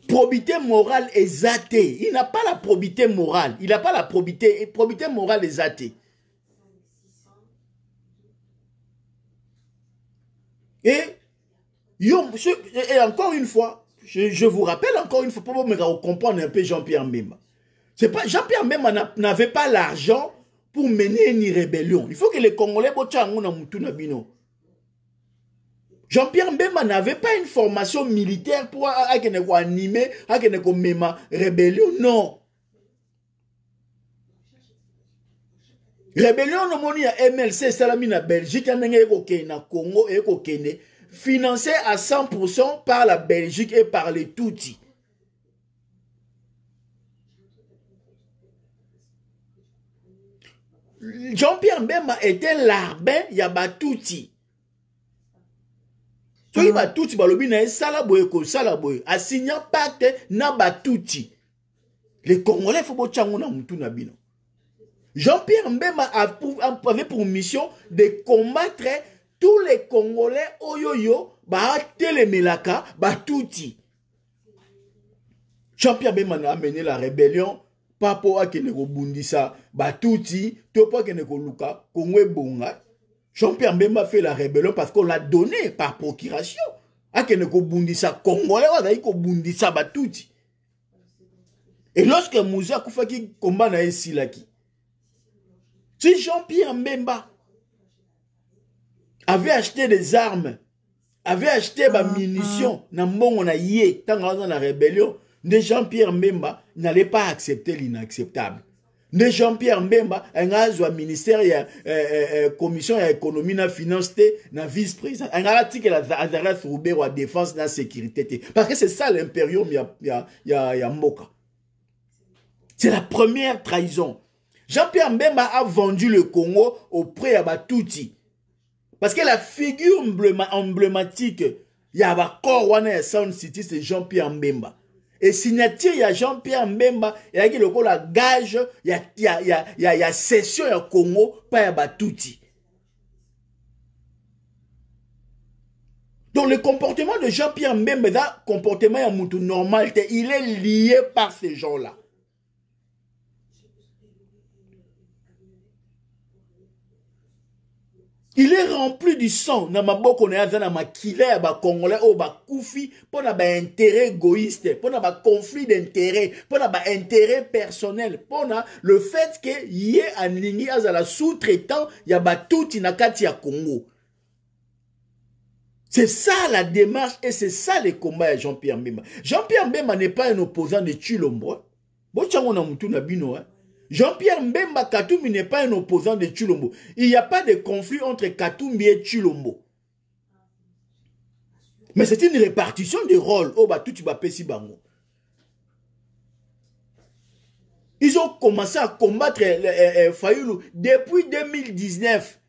probité morale eza il n'a pas la probité morale il n'a pas la probité probité morale eza Et, encore une fois, je, vous rappelle encore une fois, pour vous comprendre un peu Jean-Pierre Mbema C'est pas, Jean-Pierre Mbema n'avait pas l'argent pour mener une rébellion. Il faut que les Congolais Jean-Pierre Mbema n'avait pas une formation militaire pour animer, rébellion. Non. Eh? rébellion nomoni ya mlc esalami na belgique ya ndenge ekokende na congo ekokende financé à 100% par la belgique et par les tutsi jean-pierre mbemba était larbin ya batuti soki batuti mm. balobi na ye sala boye kosala boye asinya pacte na batuti le congolais fo botyango na mutu na bino Jean-Pierre Mbema avait pour mission de combattre tous les Congolais oyoyo, bah, Telemelaka bah, touti. Jean-Pierre Mbema a mené la rébellion, pas pour akene kobundisa, bah, touti, to pas ne luka, kongwe bonga. Jean-Pierre a fait la rébellion parce qu'on l'a donné par procuration. Akene kobundisa, Congolais, wadaï kobundisa, bah, touti. Et lorsque Mouza Koufaki combat na si Jean-Pierre Mbemba avait acheté des armes, avait acheté des ah, le munitions, où on a yé, tant dans la rébellion, Jean-Pierre Mbemba n'allait pas accepter l'inacceptable. Jean-Pierre Mbemba, un a ministère, il eh, eh, eh, commission à économie, la finance, la vice-président. Un article à la au bureau de défense, la sécurité. Parce que c'est ça l'impérium, il y a, C'est la première trahison. Jean-Pierre Mbemba a vendu le Congo auprès à Batouti. Parce que la figure emblématique, il y a le Sound City, c'est Jean-Pierre Mbemba. Et signature, il y a Jean-Pierre Mbemba, il y a le la gage, il y a, au Congo, pas à Batouti. Donc le comportement de Jean-Pierre Mbemba, comportement normal, il est lié par ces gens-là. il est rempli du sang na maboko na ma aza na makila congolais, bacongolais oyo bakufi Pour na intérêt égoïste Pour na conflit d'intérêt Pour na intérêt personnel pour le fait que en ligne, alingi la sous-traitant ya tout na kati ya congo C'est ça la démarche et c'est ça le combat de Jean-Pierre Mbemba. Jean-Pierre Mbemba n'est pas un opposant de Chilombo. Hein. Bon, na un na bino, hein. Jean-Pierre Mbemba Katoumi n'est pas un opposant de Chulombo. Il n'y a pas de conflit entre Katoumi et Chulombo. Mais c'est une répartition des rôles. Oh, bah, bango. Ils ont commencé à combattre euh, euh, euh Fayoulou depuis 2019.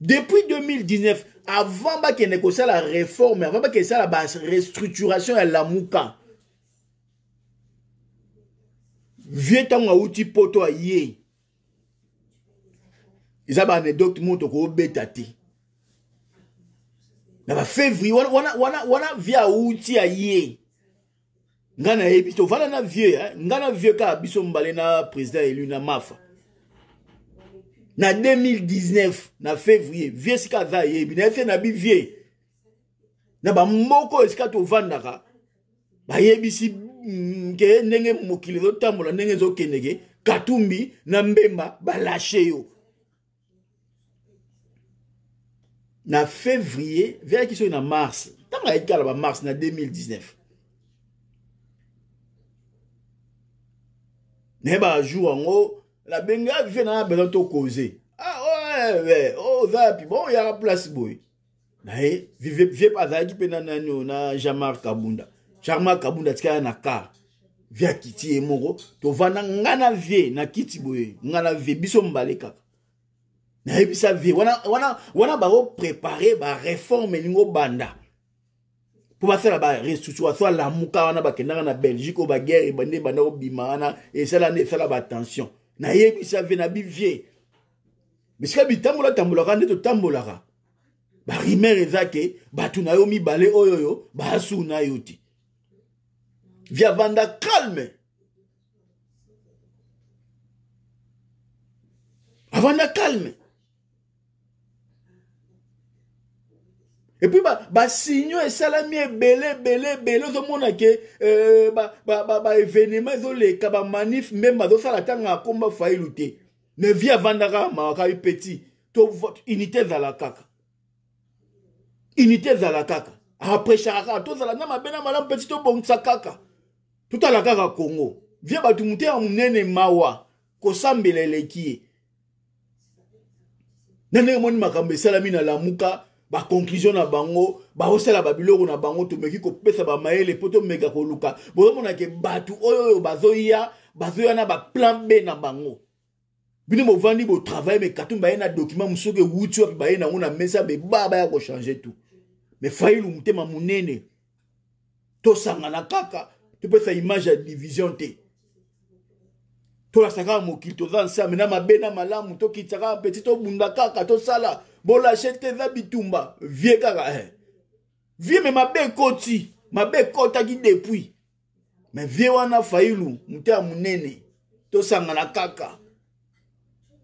Depuis 2019, avant qu'il y ait la réforme, avant qu'il y ait la restructuration à la Mouka, vie ntango awuti poto aye eza baanekdote mo tokobeta te na bafevrier wana, wana, wana, wana vie awuti aye ngai nayebi tovanda na vie eh? ngai na vie kaka biso mbale na président élu na mafa na 2019 na février vie esika aza ayebi nayebi te na bivie na bamoko esika tovandaka bayebisi mm, ke ndenge mokili ezotambola ndenge ezokendeke katumbi na mbemba balashe yo na février veyaki soki na mars ntango ayaki kala bamars na 2019 naye bajour yango nabenga vie na besoin tokoze oza pi bon oyaka place boye naye vie azalaki mpe na nani na jean marc kabunda charma kabunda tika ya na kar via kiti ye moko tovanda nga na vie na kiti boye nga na vie biso mibale kaka nayebisa vie wana, wana, wana bakoprepare bareforme elingi obanda mpo basala barestructuration so alamuka wana bakendaka na belgique oyo baguerre ebande ebanda kobima wana esala nde esala batension nayebisa vie na bivie bisika bitambola tambolaka nde totambolaka barimere eza eh, ke bato na yo mibale oyoyo basuna yo te Vanda calme. Avanda, calme. Et puis, bah, bah, signo et salami belé, belé, belé, tout le monde a que, euh, bah, bah, bah, bah, événement, ils ont les bah, manif, même, bah, ça, la tanga, comme, failli lutter. Mais, via Vandara, ma, kayu petit, tout votre unité, à Unité, kaka. Après, charaka, tout zalana, ma, bena, ma, la, petit, tout bon, sakaka. totala kaka kongo vie bato motu ya monene mawa kosambela eleki ye nde ndenge moni makambo esalami na lamuka baconclusion na bango baosala babiloko na bango tomeki kopesa bamayele mpo tomeka koluka bozomonake bato oyo oyo bazoya bazoya na baplan b na bango bino bovandi botravaille me katumba ye na document mosuku ewuti wapi baye nango na mesa beba baya kochange tu me fayilu motema monene tosangana kaka topesa image ya division te tolasaka mokili toza nsame na mabe na malamu tokitaka mpeti tobunda kaka tosala bolashe te eza bitumba vie kaka eh. vie me mabe ekoti mabe ekɔtaki depuis me vie wana failu moto ya monene tosangana kaka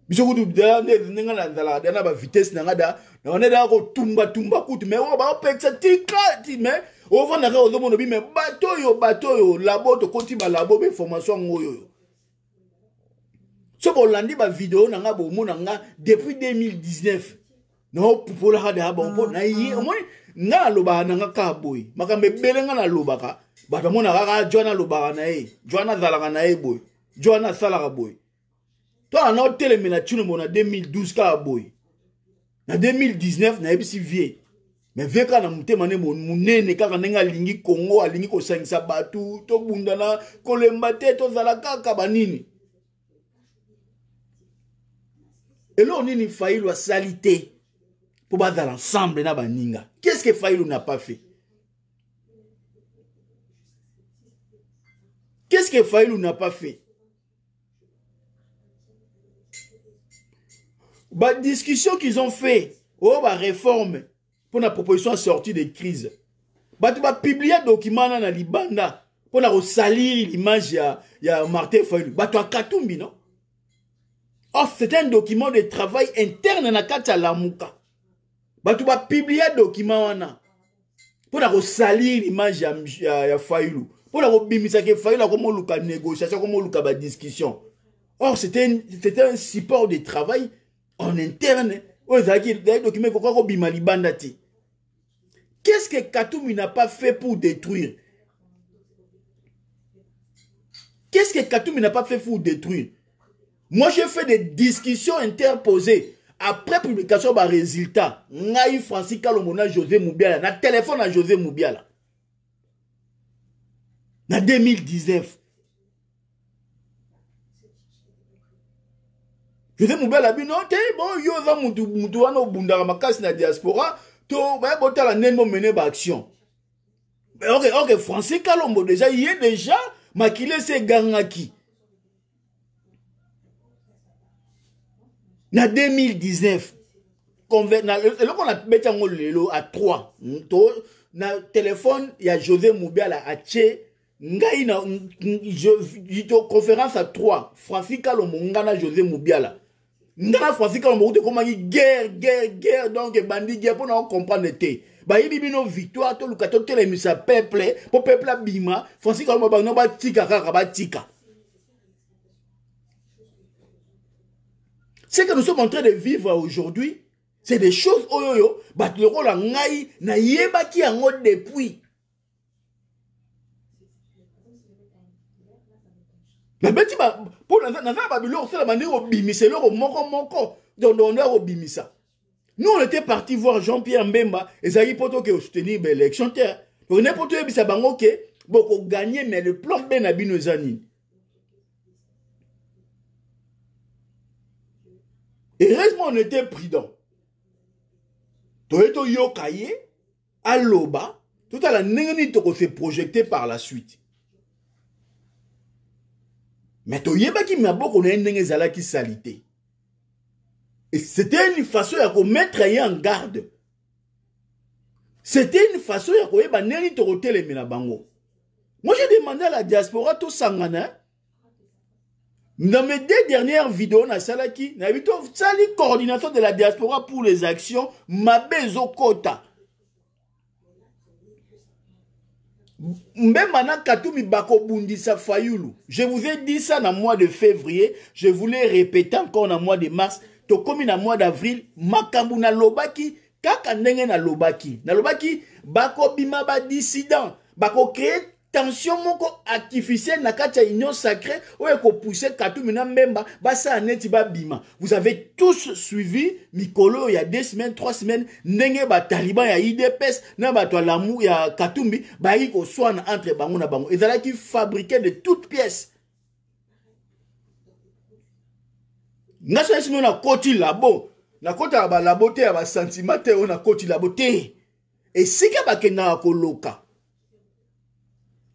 biso kutu ndenge nazalaka da na bavitese na nga da na wana edaka kotumbatumba kutu me oyo baopekisa tikati me ovanda kaka ozomona obi me bato oyo bato oyo labo tokoti balabo bainformation yango oyo oyo soki olandi bavideo na nga bomona nga depuis 2019 naopupolaka deya bango naye omoni nga nalobaka na nga kaka boye makambo ebele nga nalobaka bato bamonaka kaka joan alobaka na ye joan azalaka na ye boye joan asalaka boye twana naotelemela ntino mbo na 2012 kaka boye na 2019 nayebisi vie me vie kaka na motema ne monene kaka ndenge alingi kongo alingi kosangisa bato tobundana kolemba te tozala kaka banini eloko nini fayilo asali te mpo bazala ensemble na baninga qu'est-ce que fayilo n'a pas fait qu'est-ce que fayilo n'a pas fait badiscussion qu'ils ont fait oyo oh, bareforme mpo na proposition ya sortie de crise bato bapiblie dokima wana na libanda mpo na kosaliri l'image ya, ya martin fayulu bato ya katumbi non or c'est un document de travail interne na kati ya lamuka bato bapiblie dokima wana mpo na kosaliri l'image ya, ya, ya fayulu mpo na kobimisaka fayulu akomoluka négociation akomoluka badiscussion or c'était un, un support de travail en interne oyo ezalaki document ekoka kobima libanda te Qu'est-ce que Katoumi n'a pas fait pour détruire Qu'est-ce que Katoumi n'a pas fait pour détruire Moi, j'ai fait des discussions interposées après publication des résultats. Ngai Francis Kalomona José Moubiala, na téléphone à José Moubiala. Na 2019. José Moubiala a dit non, bon, yo za mutu wana obundaka makasi na diaspora, to baye botala ndenge bomene baaction ok ok francis kalombo deja ye deja makili esi egangaki na 2019 eloko nabeti yango lelo a 3 to na telefone ya josé mobiala atie ngai na conférence a 3 francis kalombo nga na josé mobiala nga na fois kaka bokuti ekomaki guerre guerre guerre donc ebandi guerre mpo na okomprendre te bayebi bino victoire toluka totelemisa peuple mpo hein. peuple abima francis kalomba bango batika bah, kaka batika ce que nous sommes en train de vivre aujourd'hui c'est des choses oyo oh, bah, le bato lokola ngai nayebaki yango depuis nabeti mpo naza na babilo bimis c'est obimisa eloko moko moko dondondo au bimisa nous on était parti voir jean-pierre mbemba ezalaki mpo toke n'importe baélection te tokende mpo toyebisa bango ke gagner, mais le plan b na bino eza et heureusement on était prudent toye toyoka tout à la ndenge nini tokose projecter par la suite me toyebaki maboko na ye ndenge ezalaki sali te c'était une façon ya komettre ye en garde c'était une façon ya koyeba ndenge tokotelemela bango moi j'ai demandé à la diaspora tosangana dans mes deux dernières vidéos nasalaki nayebi tosali coordinateur de la diaspora pour les actions mabe ezokota Même Katumi Bako Bundisa Fayulu. Je vous ai dit ça dans le mois de février. Je voulais répéter encore dans le mois de mars. Tokomi dans le mois d'avril. Makambu na Lobaki. Kaka ndenge na Lobaki. Na Lobaki. Bako Bima ba dissident. Bako créer tension moko artificielle na katia union sacrée eko Katumbi katumi na mbemba basa ba bima. vous avez tous suivi mikolo y ya 2 semaines trois semaines nenge ba taliban ya idps na ba ya lamu ya katumbi bayi soan entre bango na bango qui fabrique de toutes pièces. nga so esimi oyo nakoti labo kota ba te ya basentiment koti oyo nakoti labo te esika na koloka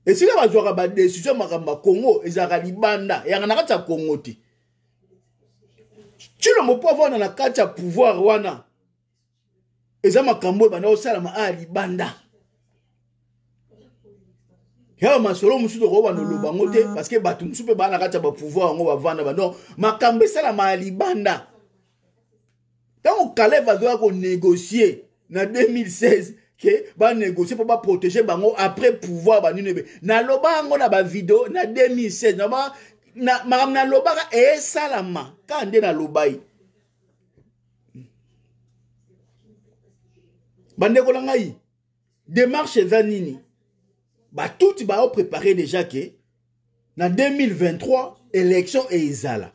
esika bazwaka badesizio ya makambo ya kongo ezalaka libanda yanga na kati ya kongo te cilombo mpo avanda na kati ya pouvoir wana eza makambo oyo banda kosalama aya ah, libanda yaba masolo mosusu tokobana oloba yango te parceke bato mosusu mpe baa na kati ya bapouvoir yango bavanda bano makambo esalama ya libanda ntango kalef azwaka konegocie na 2016 négocier pour ba protéger bango après pouvoir banini na naloba yango na vidéo na 2016 naba na nalobaka esalama eh, kaka nde nalobai bandeko na ngai démarche eza nini ont préparé déjà que na 2023 élection e mais ezala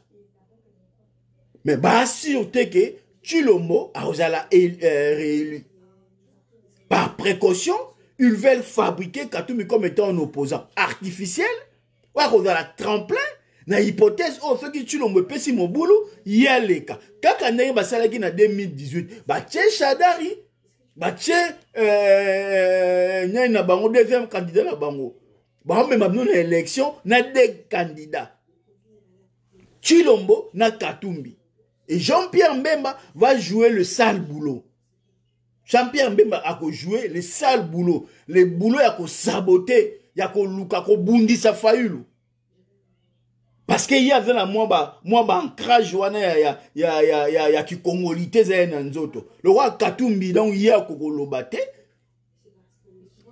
me que te a osala é eh, euh, réélu précaution ils veulent fabriquer Katumbi comme étant un opposant artificiel a la tremplin l'hypothèse, na hypothèse a les cas. Quand on a eu ndenge salaire en 2018 a shadari batie euh, nani na bango deuxième candidat na bango Bah, même l'élection élection na deux candidats Chilombo na katumbi et jean pierre mbemba va jouer le sale boulot Jean-Pierre Mbemba a joué le sale boulot. Le boulot a saboté, il a luka, ko bundi sa Parce qu'il y a un moi ba, moi ba ancrage wana ya ya ya ya ya, ya na nzoto. Le roi Katumbi donc il a lobaté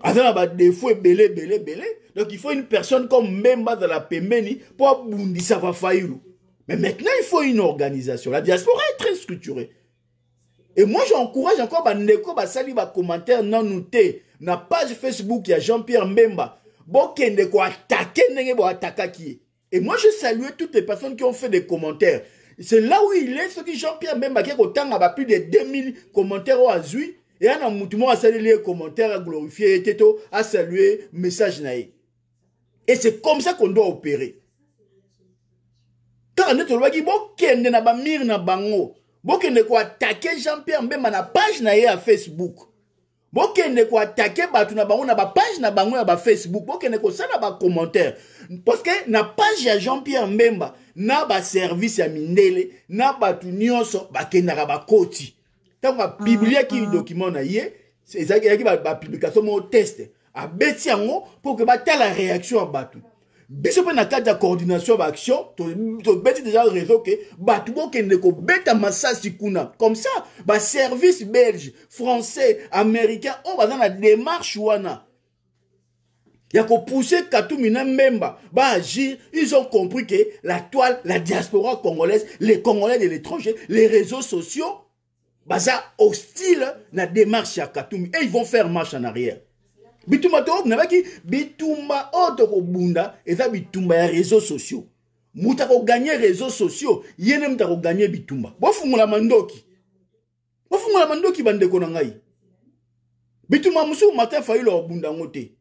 Azana ba défaut belé belé belé. Donc il faut une personne comme Mbemba de la Pemeni pour bundi sa boulot. Mais maintenant il faut une organisation. La diaspora est très structurée. Et moi, j'encourage encore Bandeko saluer saluer commentaire non noté. Na page Facebook, il y a Jean-Pierre Mbemba. Bon, Kendeko attaqué, Ndengebo qui. Et moi, je salue toutes les personnes qui ont fait des commentaires. C'est là où il est, ce que Jean-Pierre Memba qui a plus de 2000 commentaires au Azui. Et en amoutement, à saluer les commentaires, à glorifier, et teto, à saluer message naï. Et c'est comme ça qu'on doit opérer. Quand on est au bon, na ba mir na bango. bokende koatake jean pierre mbemba na page na ye ya facebook bokende koatake bato na bango na bapage na bango ya bafacebook bokende kosala bacommentaire parceke na page ya jean pierre mbemba na baservice ya mindele na bato nyonso bakendaka bakoti ntango apibliaki ah, ah. document na ye ezalaki bapublication moko teste abeti yango mpo ke batala réaction ya bato biso on na kati ya coordination baaction tobeti déjà réseau ke bato bokende kobeta masasi comme ça bah, services belge français américain oyo baza na démarche wana ya kopousse katumi na memba baagir ils ont compris que la toile la diaspora congolaise les congolais de l'étranger les réseaux sociaux baza hostile na démarche à katumi et ils vont faire marche en arrière bitumba to nabaki bitumba oyo tokobunda eza bitumba ya réseau sociaux moto akoganye réseau sociaux ye nde moto akoganye bitumba bofungola mandoki bofungola mandoki bandeko na ngai bitumba mosusu martin fayilo akobunda yango te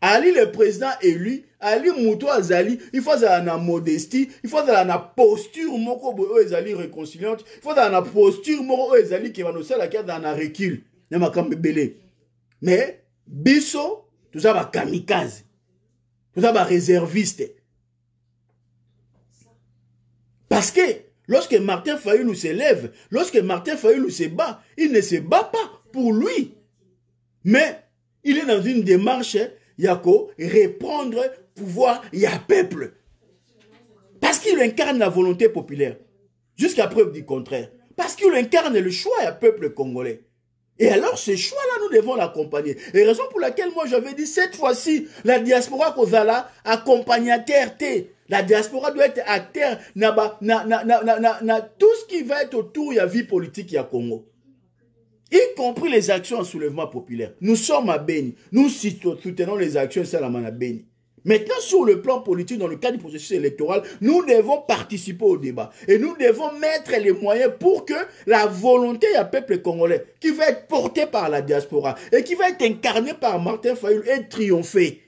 ali le président élu ali moto azali il faut azala na modestie il faut azala na posture moko boye oyo ezali réconciliante il faut azala na posture moko oyo ezali keba nosalaki azala na recule na makambo ebele mais kamikaze, tout ça va réserviste parce que lorsque martin fayulu se lève lorsque martin nous se bat il ne se bat pas pour lui mais il est dans une démarche yako reprendre pouvoir a peuple parce qu'il incarne la volonté populaire jusqu'à preuve du contraire parce qu'il incarne le choix à peuple congolais et alors, ce choix-là, nous devons l'accompagner. Et raison pour laquelle moi, j'avais dit, cette fois-ci, la diaspora Kozala accompagnateur T. La diaspora doit être acteur na, na, na, tout ce qui va être autour de la vie politique a Congo. Y compris les actions en soulèvement populaire. Nous sommes à Beni, Nous soutenons les actions de à Béni. Maintenant, sur le plan politique, dans le cadre du processus électoral, nous devons participer au débat. Et nous devons mettre les moyens pour que la volonté du peuple congolais, qui va être portée par la diaspora et qui va être incarnée par Martin Fayoul, ait triomphé.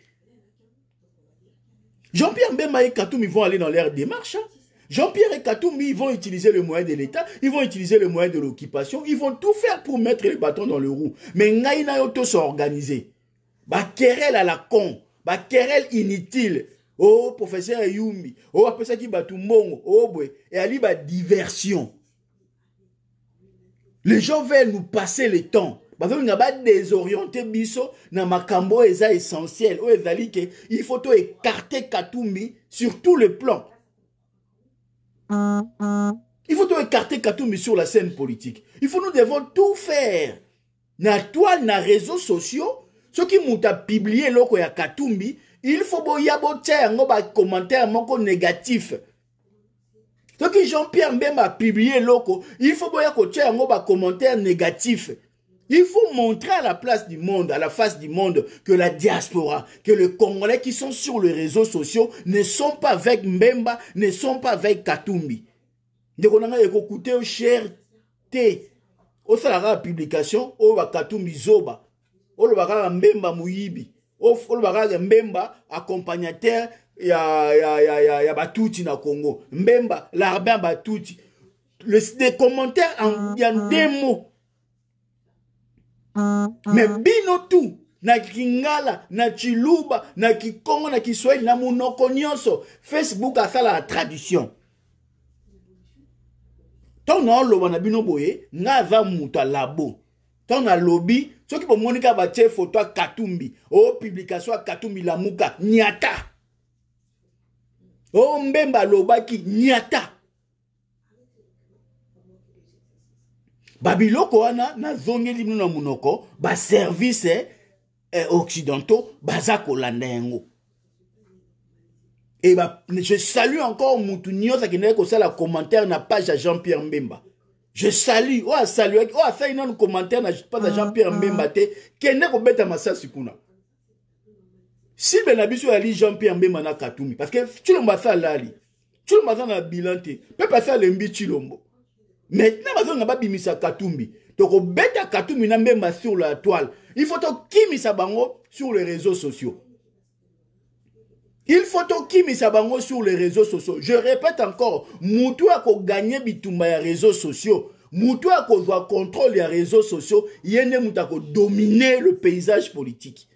Jean-Pierre Mbemba et Katoum, ils vont aller dans leur démarche. Hein. Jean-Pierre et Katoum, vont utiliser le moyen de l'État, ils vont utiliser le moyen de l'occupation, ils vont tout faire pour mettre les bâtons dans le roux. Mais Ngaïna Yoto sont organisés. Bah, à la con ba querelle inutile oh professeur Ayumi oh qui tout tout monde oh boy et ali ba diversion les gens veulent nous passer le temps pas désorienter biso na makambo oyo eza essentiel Oh, ezali que il faut tout écarter katumbi sur tout le plan il faut tout écarter katumbi sur la scène politique il faut nous devons tout faire na toile na réseaux sociaux soki publié le publié à katumbi il faut boya botia yango commentaire moko négatif qui jean pierre mbemba publié loko, il faut boya kotia yango commentaire négatif Il faut montrer à la place du monde, à la face du monde, que la diaspora, que les Congolais qui sont sur les réseaux sociaux ne sont pas avec Mbemba, ne sont pas avec Katumbi. ndeko on cher T au publication au Katumbi zoba oloba kaka mbemba moyibi oloba kaka mbemba accompagnateur ya, ya, ya, ya, ya batuti na congo mbemba larbe ya batuti de commentaire en, ya nde mo me bino tu na kingala na chiluba na kikongo na kiswahili na munoko nyonso facebook asalaka tradition ntongo naoloba na bino boye ngai aza moto alabo ntango nalobi soki bomoni kaka batie foto ya katumbi o oh, publication ya katumbi lamuka niata o oh, mbemba alobaki niata babiloko wana nazongeli bino na monoko baservice eh, occidentaux baza kolanda yango e ba, je salue encore motu nyonso akendaki kosala commentaire na page ya jean pierre mbemba je salue oyo oh, asaluaki oyo oh, asali nanu commentaire na pas ya jean pierre ah, mbemba ah. te kende kobeta masasi kuna simbe na biso yali jean pierre mbemba na katumi parce que cilombo asa alali cilombo aza na bilan te mpepe asa alembi cilombo mais na bazonga babimisa katumbi tokobeta katumbi na mbemba sur la toile il faut tokimisa bango sur les réseaux sociaux Il faut qui bango sur les réseaux sociaux. Je répète encore, mutu akoganye bitumba ya réseaux sociaux. Mutu akozwa contrôle les réseaux sociaux, yende ko dominer le paysage politique.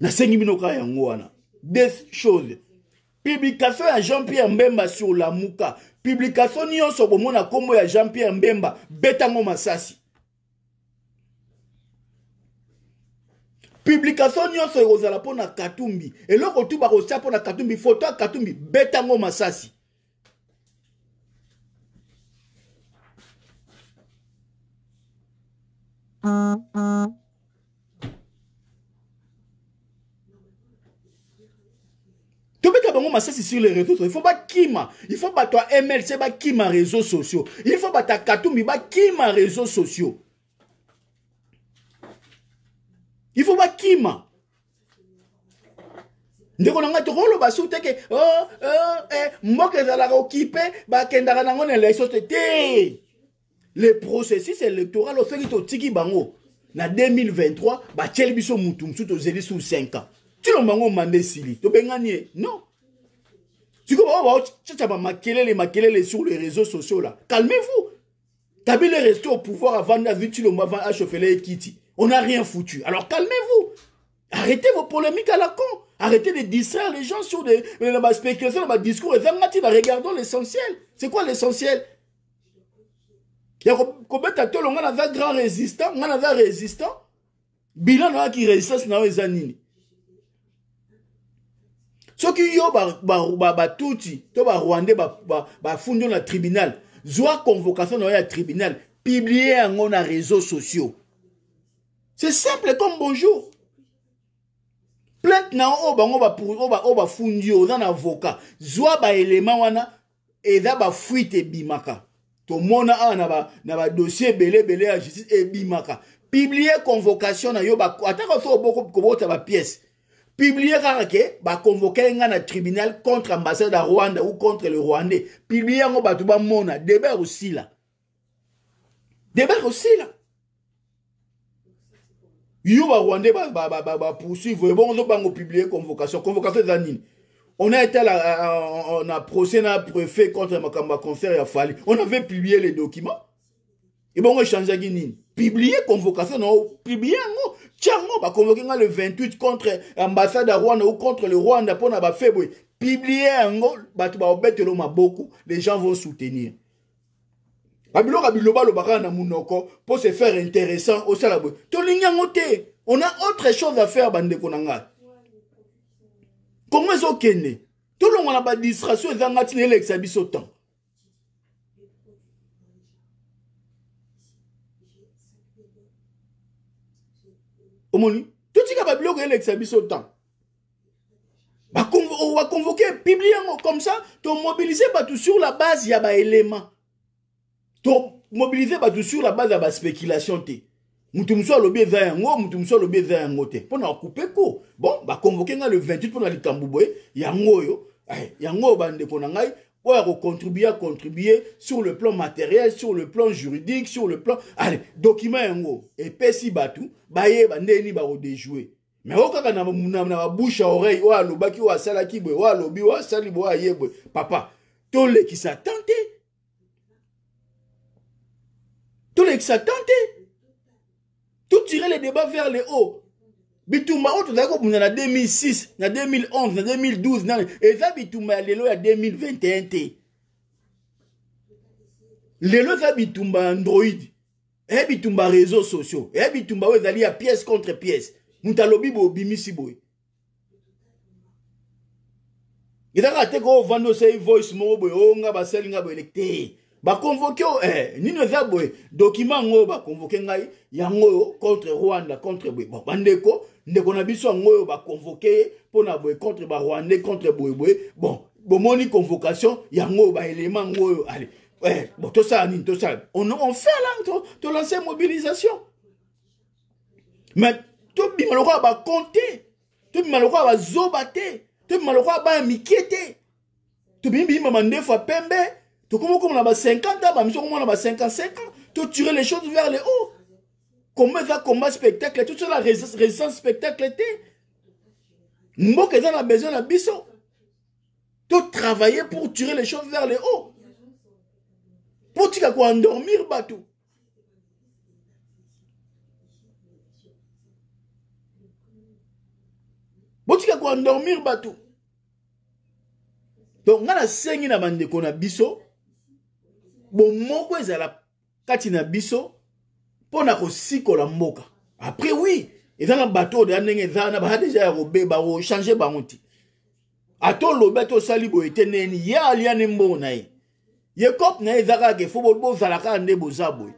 Nasengi binoka yango wana. Des choses. Publication à Jean-Pierre Mbemba sur la Mouka. Publication à kombo ya Jean-Pierre Mbemba betango masasi. publication nyonso ekozala mpo na katumbi eloko tu bakotia mpo na katumbi foto ya katumbi betango masasi tobeta bango masasi sur les réseaux sociaux il faut bakima il faut bato ya mlc bakima réseaux sociaux il faut bato ya katumbi bakima réseaux sociaux ifo bakima ndeko na ngai tokoloba su teke oh, oh, eh, mboka ezalaka okipe bakendaka nango na élection te te le processus électoral osoki totiki bango na 2023 batieli biso mutu mosusu tozeli sur 5 ans tilomba yango mande esili tobengani ye non sikoyo bao baocaca bamakelele makelele sur les réseaux sociaux là calmez vous kabila reste au pouvoir avant azwi tilomba avant achofele ekiti On n'a rien foutu. Alors calmez-vous. Arrêtez vos polémiques à la con. Arrêtez de distraire les gens sur des, euh, spéculations, des discours. Et bah, Regardons l'essentiel. C'est quoi l'essentiel Il y a combien de temps on a grand résistant, on a résistant. Bilan résistant. qui résistance n'a pas résistant. Ce qui yo ba ba ba les rwandais ba bah, bah, un tribunal. Il tribunal. une convocation un tribunal, publié en on réseaux sociaux. C'est simple comme bonjour. Plainte na oba va pour oba oba fundi oza na avocat. Zwa ba élément wana eza ba fuite bimaka. To mona a na ba na ba dossier belé belé à justice bimaka. Publier convocation na yo ba ataka so boko ko ba pièce. Publier karake, ba convoquer nga na tribunal contre ambassade à Rwanda ou contre le Rwandais. Publier ngo ba mona débat aussi là. Débat aussi là. Il y poursuivre. bon ozobango publier convocation convocation de on a été là, on a procédé à préfet contre Makamba Concert et On avait publié les documents. Et bon, on a changé à convocation, non, publié, mot. Tiens, on va convoquer le 28 contre l'ambassade à Rwanda ou contre le Rwanda pour n'a pas fait, Publié, un bah, Les gens vont soutenir babiloko biloba alobaka na munoko pour se faire intéressant au on a autre chose à faire bandeko na dit que le tolongwa na ils ezanga ntina a biso temps omoni totika babiloko a biso temps va convoquer comme ça pas tout sur la base pas élément. Donc, mobiliser sur la base de la spéculation. nous mosusu bah, le eza yango nous mosusu le eza nous te couper ko bon bakonvoke convoquer le 28 mpo nous, y'a, yango oyo yango oyo bandeko na ngai pour contribuer, contribuer sur le plan matériel sur le plan juridique sur le plan Allez, document yango un bato bayeba ndeni bakodejoue mais oyo kaka na bouche à oreille oyo alobaki un asalaki boye oyo alobi oyo asali boye oyo aye boye papa les qui s'attentent, les tenté. Hein. tout tirait les débats vers le haut Bitouma, oyo tozali kobunda na 2006 en 2011 en 2012 et ça bitumba ya lelo 2021 Les ça, eza android eye eh, bitoumba réseaux réseaux sociaux eye eh, bitumba oyo ezali à pièce contre pièce moto bo boye obimisi boye eza kaka te koovanda voice mobile, on oh, onga basali nga boye te ba oyo eh, nini eza boye document yango convoquer ngai yango contre rwanda contre boye bon bandeko ndeko na biso yango oyo baconvoke ye mpona boye contre Rwanda contre boye Bon bon bomoni convocation yango ba baelema ngoyo, allez. eh, bon ni tout ça on, on fait là to, to mobilisation mais tout lokola bakonte te tobima lokola bazoba te tout lokola baya mike tout bien biyima mandefu pembe tokomi on a 50 ans bamiso komona ba 55 ans tirer les choses vers le haut Comment ça, combat spectacle tout la résistance spectacle était mboka a besoin na biso travailler pour tirer les choses vers le haut endormir tika Pour tu quoi endormir bato donc ngai la na qu'on na biso bomoko ezala kati na biso mpo na kosikola mboka après oui eza na bato oyo deja ndenge eza na baza deja ya kobeba kochange bango te ata olobi ata osali boye te neni ye alia ne mbongo na ye ye cope na ye eza kaka ke fo bozala kaka nde boza boye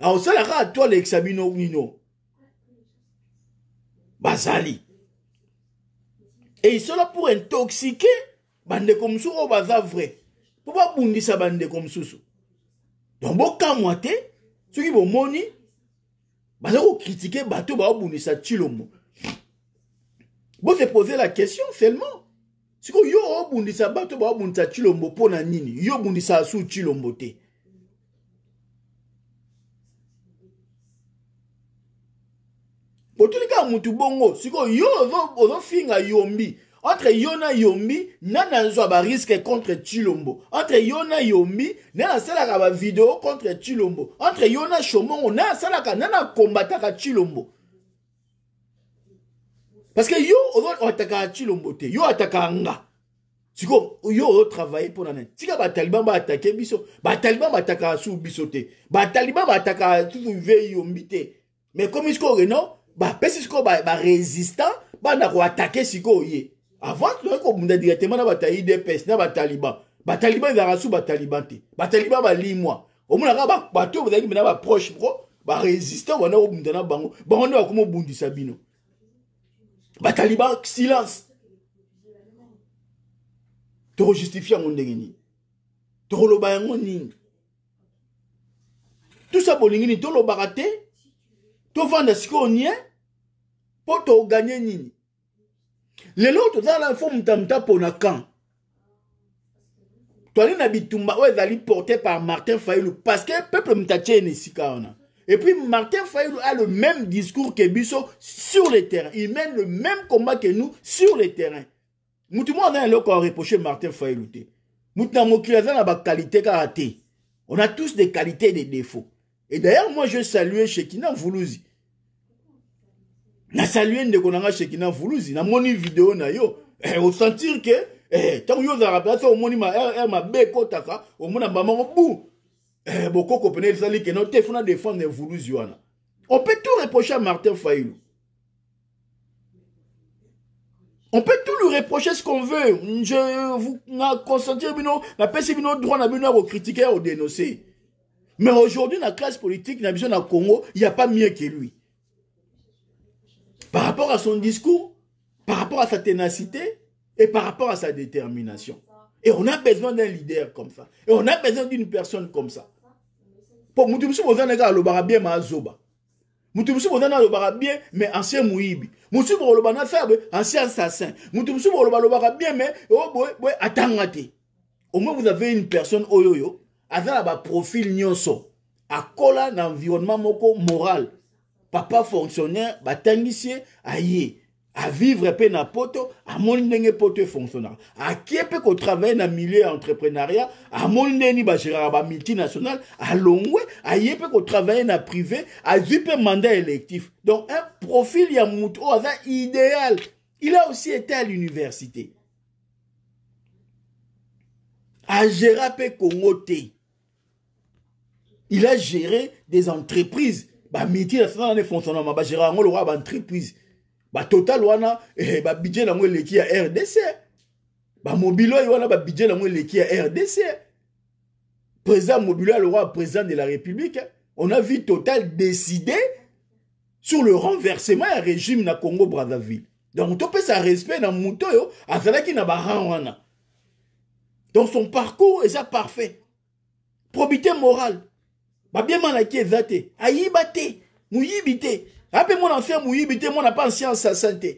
aosala kaka to alekisa bino nino bazali e isola pour intoxiquer bandeko mosusu oyo baza vrai mpo babundisa bandeko mosusu donc bokamwa te soki bomoni baza kokritike bato baobundisa tilomo bosepose la question seulement siko yo obundisa bato baobundisa tilombo mpo na nini yo obundisa asu tilombo te potuli kaka motu bongo sikoyo yo ozofinga yombi entre yo na yombi nani azwa bariske contre tilombo entre yo na yombi nani asalaka bavideo contre tilombo entre yo na shomongo nani asalaka nani akombataka tilombo parceke yo oatakaka tilombo te yo atakaka nga siko yo otravaille mpona nani tika bataliban baatake biso bataliban batakaka su biso te bataliban batakaka tutuve yombi te mais komi sikoyo reno bapesi sikoyo barésistant banda koatake sikoyo ye avant toyai kobunda directement na bato ya idps na bataliban bataliban ezalaka su bataliban te bataliban balimwa omonaka bato oyo bazalaki mpena baproche moko barésistant wana kobunda na bango bango nde bakoma obundisa bino bataliban silence tokojustifie yango ndenge nini tokoloba yango nini tusa bolingi nini tolobaka te tovanda sikoyo nie mpo toganye nini lelo tozala fo mutamta mpona kan toali na bitumba oyo ezali porté par martin Fayoulou. parce que peuple moto atie ene et puis martin Fayoulou a le même discours que biso sur le terrain il mène le même combat que nous sur le terrain nous avons un na eloko areproche martin reproché Martin Fayoulou. na avons aza na bakalité on a tous des qualités et des défauts et d'ailleurs moi je salue Chekina Voulouzi nasalue ndeko na nga shekina vuluzi moni vidéo na yo eh, osentir ke eh, ntango yo ozalaka ma ma maair mabe ekɔtaka omona bamoko bu eh, bokoko pene esali keno te funa défendre vuluzi wana on peut tout reprocher à martin failu On peut tout lui reprocher ce qu'on veut. Je vous n'a consentir, la PC, le droit, la à critiquer, ou dénoncer. Mais aujourd'hui, la classe politique, n'a besoin vision Congo, il n'y a pas mieux que lui. Par rapport à son discours, par rapport à sa ténacité et par rapport à sa détermination. Et on a besoin d'un leader comme ça. Et on a besoin d'une personne comme ça. Pour mutu musu le le ma bien mazoba. Mutu le barabien, bien mais ancien muibi. Mutu bo le ancien assassin. bien mais oh boy boy raté. Au moins vous avez une personne oyoyo avec un profil nyonso. À un environnement moko moral papa fonctionnaire à ye aye il mpe na poto pote fonctionnaire. poto e qui peut travailler dans le milieu ya entrepreneuriat amoni ndeni multinational, bamultinational l'ongwe, aye travailler dans le privé azwi un mandat électif donc un profil ya un idéal il a aussi été à l'université il a géré des entreprises bamiti na sasa na fonctionnement le roi yango entreprise bah total wana eh, budget babudget nango eleki ya rdc bah oyo wana budget babudget nango eleki ya rdc président mobile le roi président de la république on a vu total décidé sur le renversement du régime na congo brazzaville donc ça respect dans na moto oyo azalaki na baran wana dans son parcours est parfait probité morale Ma bien manaki ayiba te moyibi te mon mwana ancien moyibi science mwana mpe ancien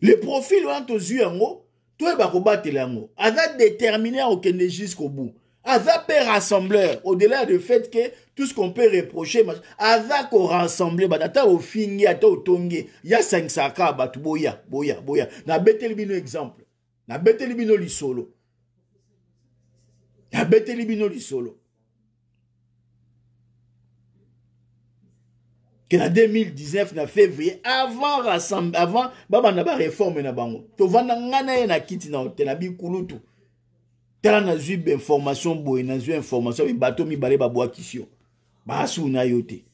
le profil wana tozwi yango toyeba kobatela yango aza déterminé akokende jusqu'au bout aza mpe rassembleur au-delà du fait que tout ce qu'on peut reprocher aza au fingi, ata tongé ya 5 saka, bato boya boya boya Na nabeteli bino exemple Na nabeteli bino solo abeteli bino lisolo ke na 2019 na février avant rassemble avant babanda bareforme na bango tovanda ngai na ye na kiti na te na bikulutu tala nazwi information boye nazwi information bato mibale babwakisi yo basuna yo te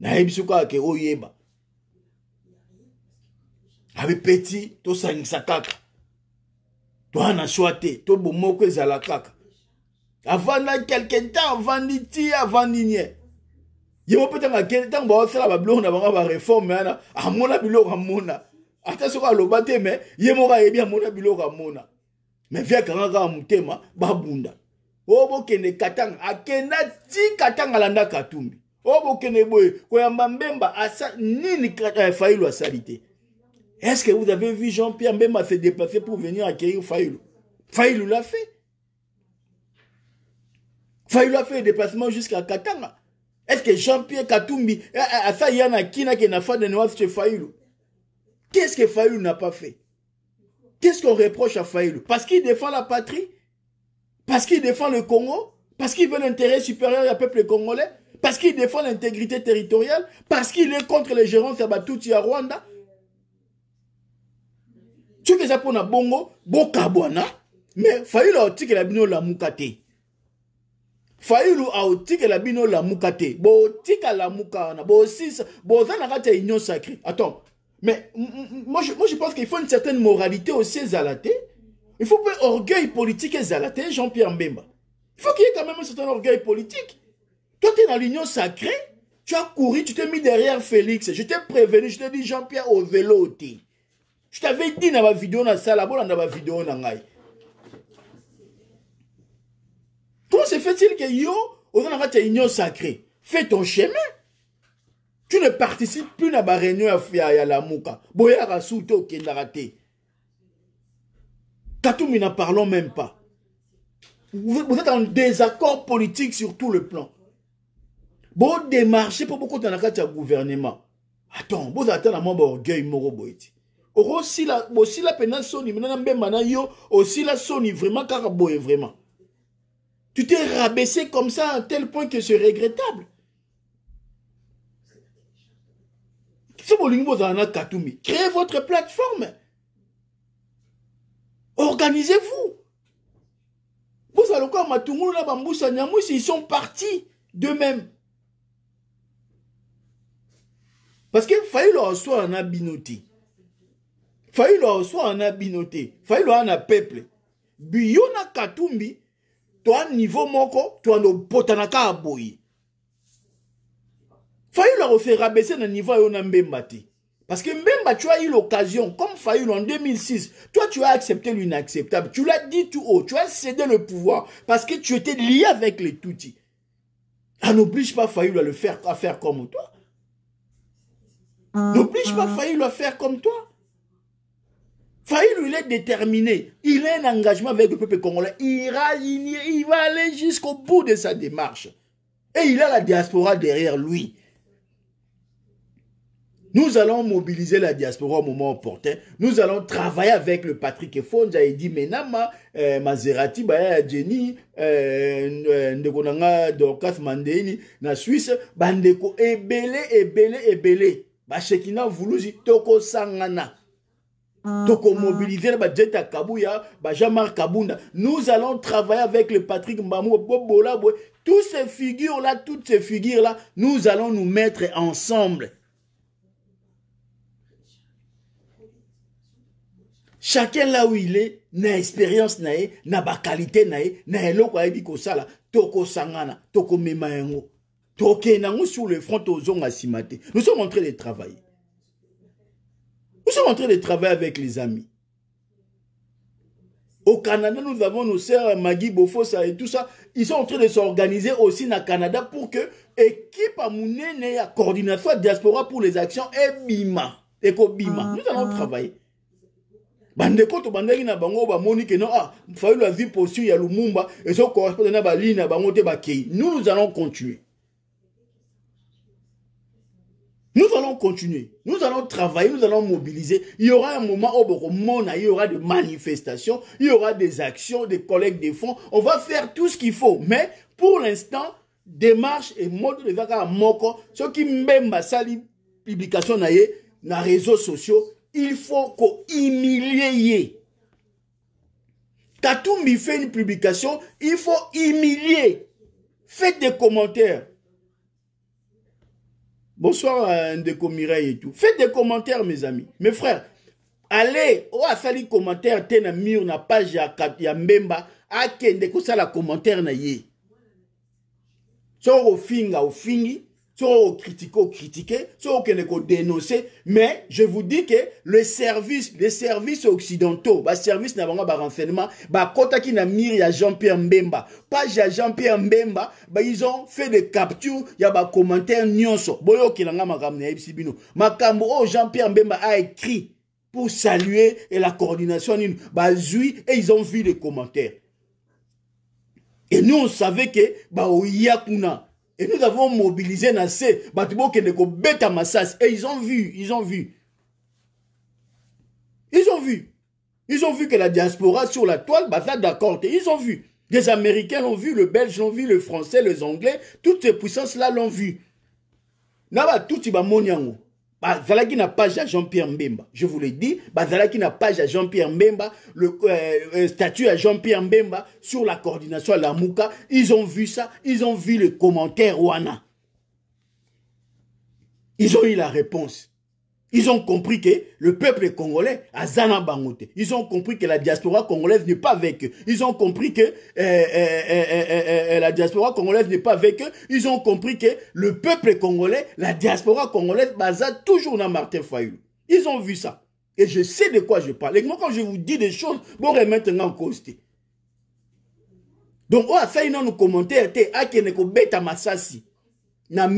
nayebisi kaka ke oyeba abe peti tosangisa kaka toa oh, na shwa te to bomoko ezala kaka avanda quelque temps avandi ti avandi nye ye mo mpe ntango akende ntango baosala babiloko na bango bareforme wana amona biloko amona ata soki aloba te me ye moko ayebi amona biloko amona me vi akanga kaka motema babunda oyo bokende katanga akenda ti katanga alanda katumbi oyo oh, bokende boye koyamba mbemba asa nini eh, fayilu asali te Est-ce que vous avez vu Jean-Pierre même se déplacer pour venir accueillir Fayoulou Fayoulou l'a fait. Fayoulou a fait le déplacement jusqu'à Katanga. Est-ce que Jean-Pierre Katumbi, à eh, eh, eh, ça, il y en a qui n'a pas de noix chez Fayoulou Qu'est-ce que Fayoulou n'a pas fait Qu'est-ce qu'on reproche à Fayoulou Parce qu'il défend la patrie Parce qu'il défend le Congo Parce qu'il veut l'intérêt supérieur du peuple congolais Parce qu'il défend l'intégrité territoriale Parce qu'il est contre les gérants Batouti à Rwanda veux veux pour na bongo bokabwana me tiki la bino lamuka te fayilu la bino la te botika la wana Bo ça na pas été union sacrée attends mais moi je, pense qu'il faut une certaine moralité aussi zalaté il faut pas orgueil politique zalaté zalaté jean pierre mbemba il faut qu'il y ait quand même un certain orgueil politique toi tu es dans l'union sacrée tu as couru tu t'es mis derrière félix je t'ai prévenu je t'ai dit jean pierre au vélo je t'avais dit dans ma vidéo, dans la salle, dans ma vidéo, dans la Comment se fait-il que yo, on a une union sacrée Fais ton chemin. Tu ne participes plus à la réunion à la mouka. Boyara souto kendarate. Katoumi n'en parlons même pas. Vous êtes en désaccord politique sur tout le plan. Bon démarcher pour beaucoup de gouvernement. Attends, vous attendez à moi orgueil moro boiti la la la soni mena maintenant mbemba na aussi la soni vraiment kaka vraiment tu t'es rabaissé comme ça à tel point que c'est regrettable soki na katumi créez votre plateforme organisez-vous bozala lokola matungulu na bambusa ils sont partis d'eux-mêmes parce que fallait leur aswala en a reçu un abinoté te en a peuple Biyona katumbi toi niveau moko toandobotana aboui. aboyi. a refait rabaisser le niveau ayo na mbemba Parce que Mbemba, tu as eu l'occasion, comme Fayoul en 2006, toi tu as accepté l'inacceptable, tu l'as dit tout haut, tu as cédé le pouvoir, parce que tu étais lié avec les Tutsi. On ah, n'oblige pas Fayoul à le faire, comme toi. N'oblige pas Fayoul à faire comme toi. Faïl, il est déterminé. Il a un engagement avec le peuple congolais. Il, va aller jusqu'au bout de sa démarche. Et il a la diaspora derrière lui. Nous allons mobiliser la diaspora au moment opportun. Nous allons travailler avec le Patrick Efonja et dit Menama, euh, Maserati, Baya, Jenny, euh, Ndekonanga, Dorcas, Mandeni, na Suisse, Bandeko, Ebele, Ebele, Ebele. Bashekina, Voulouzi, Toko, Sangana. Ah, ah. mobiliser Bajeta Kabuya, Bajamar Kabunda. Nous allons travailler avec le Patrick Mbamou, Bobola, toutes ces figures-là, toutes ces figures-là, nous allons nous mettre ensemble. Chacun là où il est, na expérience na na ba qualité na ye, na eloko ayebi kosala, toko sangana, toko mema Toko nango sur le front aux ongles Nous sommes en train de travailler sommes en train de travailler avec les amis. Au Canada, nous avons nos sœurs Maggie Bofosa et tout ça. Ils sont en train de s'organiser aussi au Canada pour que l'équipe à la coordination diaspora pour les actions, et BIMA. Et BIMA. Ah, nous allons ah. travailler. bandeko tobandaki na bango moni ke non ah fayulu azwi posture ya lumumba correspondant na baline na bango te kei nous nous allons continuer Nous allons continuer. Nous allons travailler, nous allons mobiliser. Il y aura un moment où il y aura des manifestations, il y aura des actions, des collègues de fonds. On va faire tout ce qu'il faut. Mais pour l'instant, démarche et mode de vaka à moko, ceux qui même sali publication dans les réseaux sociaux, il faut qu'on tout me fait une publication, il faut humilier. Faites des commentaires. Bonsoir Ndeko Mireille et tout. Faites des commentaires, mes amis. Mes frères, allez, oh, sali commentaire, t'es na mur, na page, ya, ya mbemba, ça, la commentaire na ye. So, au fini soit critiqué, critiquer, critiqué, soit au dénoncer, mais je vous dis que le service, les services occidentaux, le bah, service n'a pas de renseignement, quand bah, kota qui n'a Jean-Pierre Mbemba, pas Jean-Pierre Mbemba, bah, ils ont fait des captures, il y a des bah, commentaires nyonso, boyo qui n'a pas ma oh, Jean-Pierre Mbemba a écrit pour saluer et la coordination, bah, et ils ont vu les commentaires. Et nous, on savait que, bah, il y et nous avons mobilisé Nassé, Beta Massas. Et ils ont vu, ils ont vu. Ils ont vu. Ils ont vu que la diaspora sur la toile, bah, ça d'accord. Ils ont vu. Les Américains l'ont vu, le Belge l'ont vu, le Français, les Anglais, toutes ces puissances-là l'ont vu. Naba tout moniango bazalaki na page Jean-Pierre Mbemba je vous le dis na Jean-Pierre Mbemba le euh, euh, statut à Jean-Pierre Mbemba sur la coordination à la Mouka ils ont vu ça ils ont vu le commentaire wana ils ont eu la réponse ils ont compris que le peuple congolais a Zanabangote. Ils ont compris que la diaspora congolaise n'est pas avec eux. Ils ont compris que euh, euh, euh, la diaspora congolaise n'est pas avec eux. Ils ont compris que le peuple congolais, la diaspora congolaise, basa toujours dans Martin Fayulu. Ils ont vu ça. Et je sais de quoi je parle. Et moi, quand je vous dis des choses, vous bon, maintenant, cause. Donc, on a fait commentaires commentaire, ah, à qui ne commentaire Na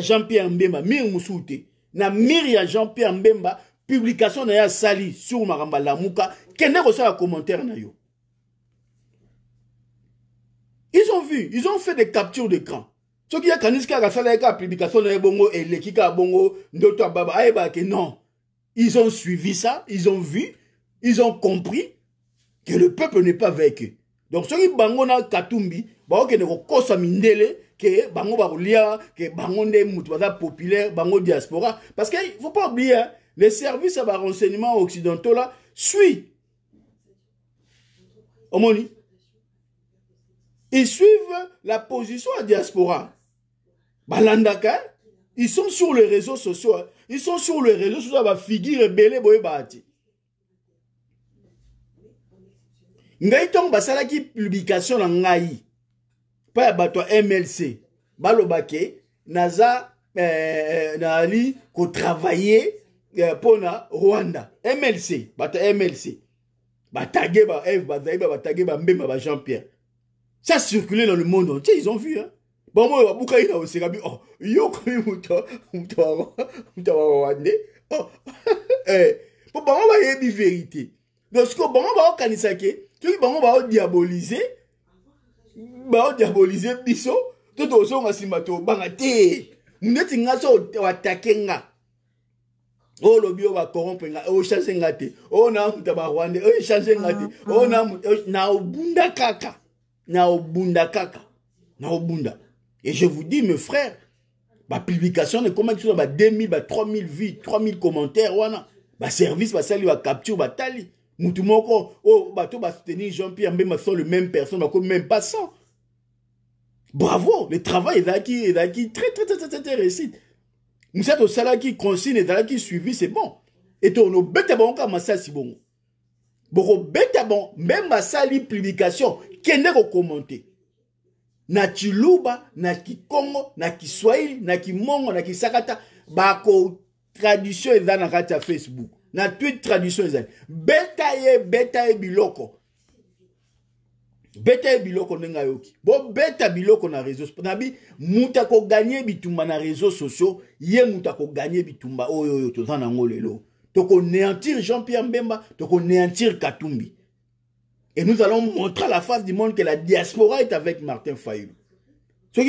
Jean-Pierre Mbemba, mire Moussoute na Myriam Jean-Pierre Mbemba publication na ya sali sur Maramba lamuka kende ya commentaire na yo ils ont vu ils ont fait des captures d'écran soki qui kanisi kaka asala la publication na Bongo et le kika bongo ndoto ababa non ils ont suivi ça ils ont vu ils ont compris que le peuple n'est pas avec Donc donc qui bango na katumbi bakokende kosa mindele ke bango bakolia ke bango nde moto baza populaire bango diaspora parce que faut pas oublier hein, les services ya barenseignement occidentaux là suit omoni ils suivent la position ya diaspora balandaka ils sont sur les réseaux sociaux hein. ils sont sur les réseaux sociaux bafigure ebele boyeba ti ngai ntongo basalaki publication na ngai pas à mlc balobake naza euh, euh, Nali naali travaillé euh, Pour rwanda mlc MLC mlc batage ba eve bazaiba batage ba eh, jean pierre ça circulait dans le monde entier ils ont vu hein? bango babukaki na bi oh, yokomi wa Rwanda. oh. eh, mpo bango dit vérité donc sikoyo bango bon Diabolisé diaboliser biso to tozonga nsima tobanga te neti nga so atake nga olobi oh bacorrompre nga ochange oh, nga te oyo oh, namuta barwande o oh, echange nga te ah, ah. oh na obunda kaka na obunda kaka na obunda et je vous dis mes frères bapublication ekomaki bas na ba 2000 ba 3000 vues 3000 commentaires wana baservice basali capture bas ba mutu moko bateau oh, bato basoutenir jean pierre ma sans le même personne même pas ça. bravo le travail ezalaki ezalaki très très très très très réussite mosala qui consigne qui suivi c'est bon Et ete ono obeta bon. kaka masasi bongo bokobeta même ma basali publication kende kokommente na chiluba na kikongo na kiswahili na kimongo na kisakata traduction et dans kati ya facebook na toute traduction ezali beta ye beta ye biloko beta ye biloko yoki. Bon, beta biloko na réseau nabi moto gagner bitumba na réseaux sociaux ye moto gagner bitumba oyo oh, oyo ngolelo to lelo tokonéantir jean pierre mbemba tokonéantir katumbi et nous allons montrer à la face du monde que la diaspora est avec martin fayulu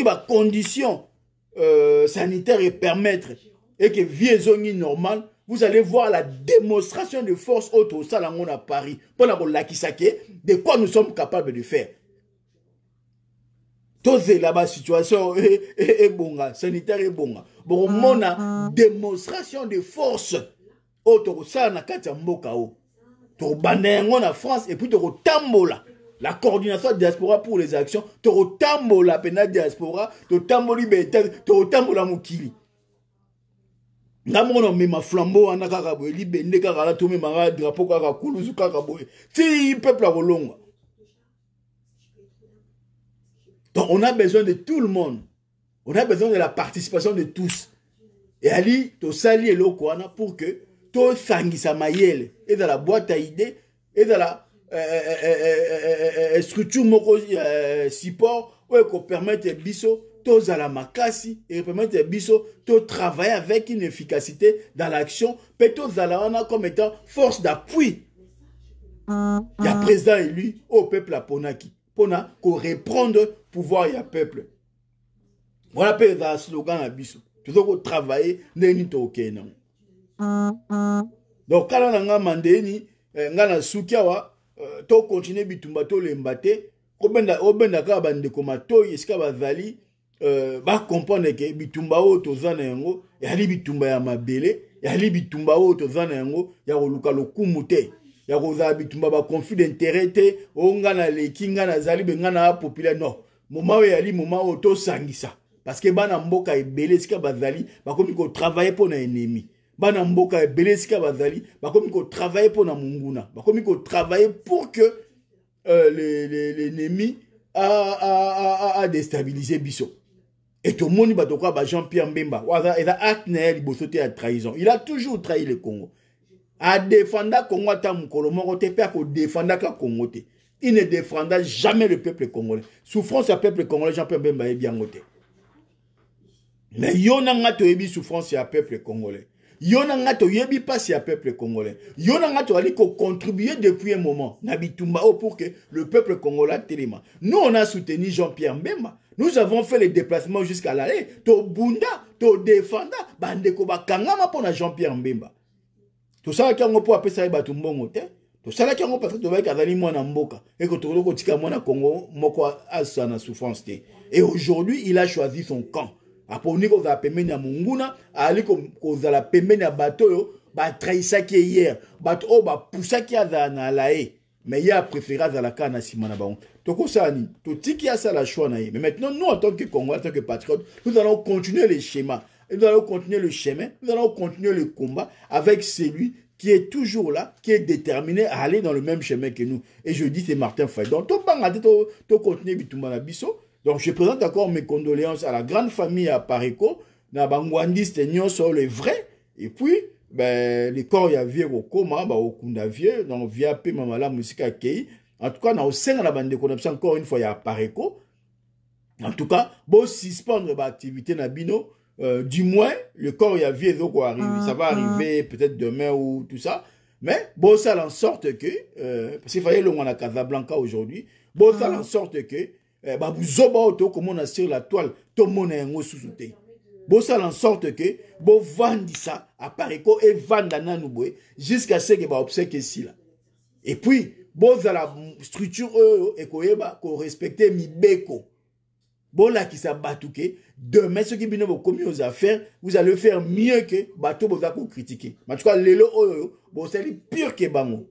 va va euh, sanitaire permettre et que vie est normale vous allez voir la démonstration de force haute au Salangon à Paris. Pour la de quoi nous sommes capables de faire. Tous la situation est bonga, sanitaire est bonne. Bon, on ah, a ah. démonstration de force haute au Salangon à en France et puis au Tambola la coordination de la diaspora pour les actions, tu la diaspora, tu la mukili. nga moko namema flambo wana kaka boye libende kaka ala tomemaka drapo kaka kuluzu kaka boye ti peuple akolonga donc on a besoin de tout le monde on a besoin de la participation de tous eyali tosali eloko wana pour que tosangisa mayele ezala bwate ya ide ezala structure moko euh, support oyo ekopermettre biso la makasi et biso to travailler avec une efficacité dans l'action pe tozala wana comme étant force d'appui Il a président lui au peuple Ponaki, pona ko reprendre pouvoir a peuple voilà le slogan à biso tozokotravaille ok non. donc on a nga mandeni euh, nga na suki awa euh, tokontinue bitumba tolemba te obenda ben, ka bandeko matoi y Euh, bacomprendre ke bitumba oyo toza na yango eyali bitumba ya mabele eyali bitumba oyo toza na yango ya koluka lokumu te ya kozala bitumba baconflit d'interet te oyo ngai naleki ngai nazali be ngai na populaire non moma oyo eyali moma oyo tosangisa parceke bana mboka ebele esika bazali bakomi kotravaille mpo na enemi bana mboka ebele esika bazali bakomi kotravaille mpo na monguna bakomi kotravaille pour que euh, l'ennemi le, le, a, a, a, a, a déstabilise biso et tomoni bato kaka ba jean pierre mbemba eza acte na ye liboso te ya trahison il a toujours trahi le congo adéfenda congo ata mokolo moko te mpe akodéfendaka congo te il ne défendra jamais le peuple congolais souffrance ya peuple congolais jean pierre mbemba ayebi yango te me yo na nga toyebi souffrance ya peuple congolais yo na nga pas ya peuple congolais yo na nga ko contribuer depuis un moment na bitumba pour que le peuple congolais atelema nous on a soutenu jean pierre mbemba nous avons fait les déplacements jusqu'à l'allée to bande ko bakangama pour na jean pierre mbemba tosalaki yango mpo apesaki bato mbongo te qui a parce que tobayaki azali mwana mboka eko tokolo kotika mwana congo moko asana souffrance te et aujourd'hui il a choisi son camp aponi kozala pembeni ya monguna ali kozala pembeni ya bato oyo batrahisaki ye hier bato oyo bapusaki azala na a ye me ye apréféré azala kaka na nsima na bango tokosala nini totiki asala shwa na ye mais maintenant nous en tant que congolais en tant que patriote nous allons continuer le schéma nous allons continuer le chemin nous allons continuer le combat avec celui qui est toujours là, qui est déterminé à aller dans le même chemin que nous. Et je dis, c'est Martin Fay. Donc, to banga, to, to continuer bitumba na biso, donc, je présente encore mes condoléances à la grande famille à Pareco, na bangwandiste sur le vrai, et puis, ben, les corps y a vie au coma, bah, au kunda vieux, donc, via pe la musika kei. En tout cas, na au sein de la bande de connaissance, encore une fois, il y a Pareco. En tout cas, bon, suspendre l'activité activité na bino, euh, du moins, le corps y a vieux, donc, ah, Ça va ah. arriver peut-être demain ou tout ça. Mais, beau ça, en sorte que, euh, parce qu'il fallait le à Casablanca aujourd'hui, beau ça, ah. en sorte que, Eh, babuzoba oyo tokomona sur la toile tomona yango susu te bosala en sorte ke bovandisa apareko evanda nanu boye jusqu'à seke baobseke esila et puis bozala structure oyo ekoyeba korespecte mibeko bolakisa bato ke demain soki bino bokomi aux affaires vous allez faire mieux ke bato boza kokritike matuka lelo oyo bosali pire ke bango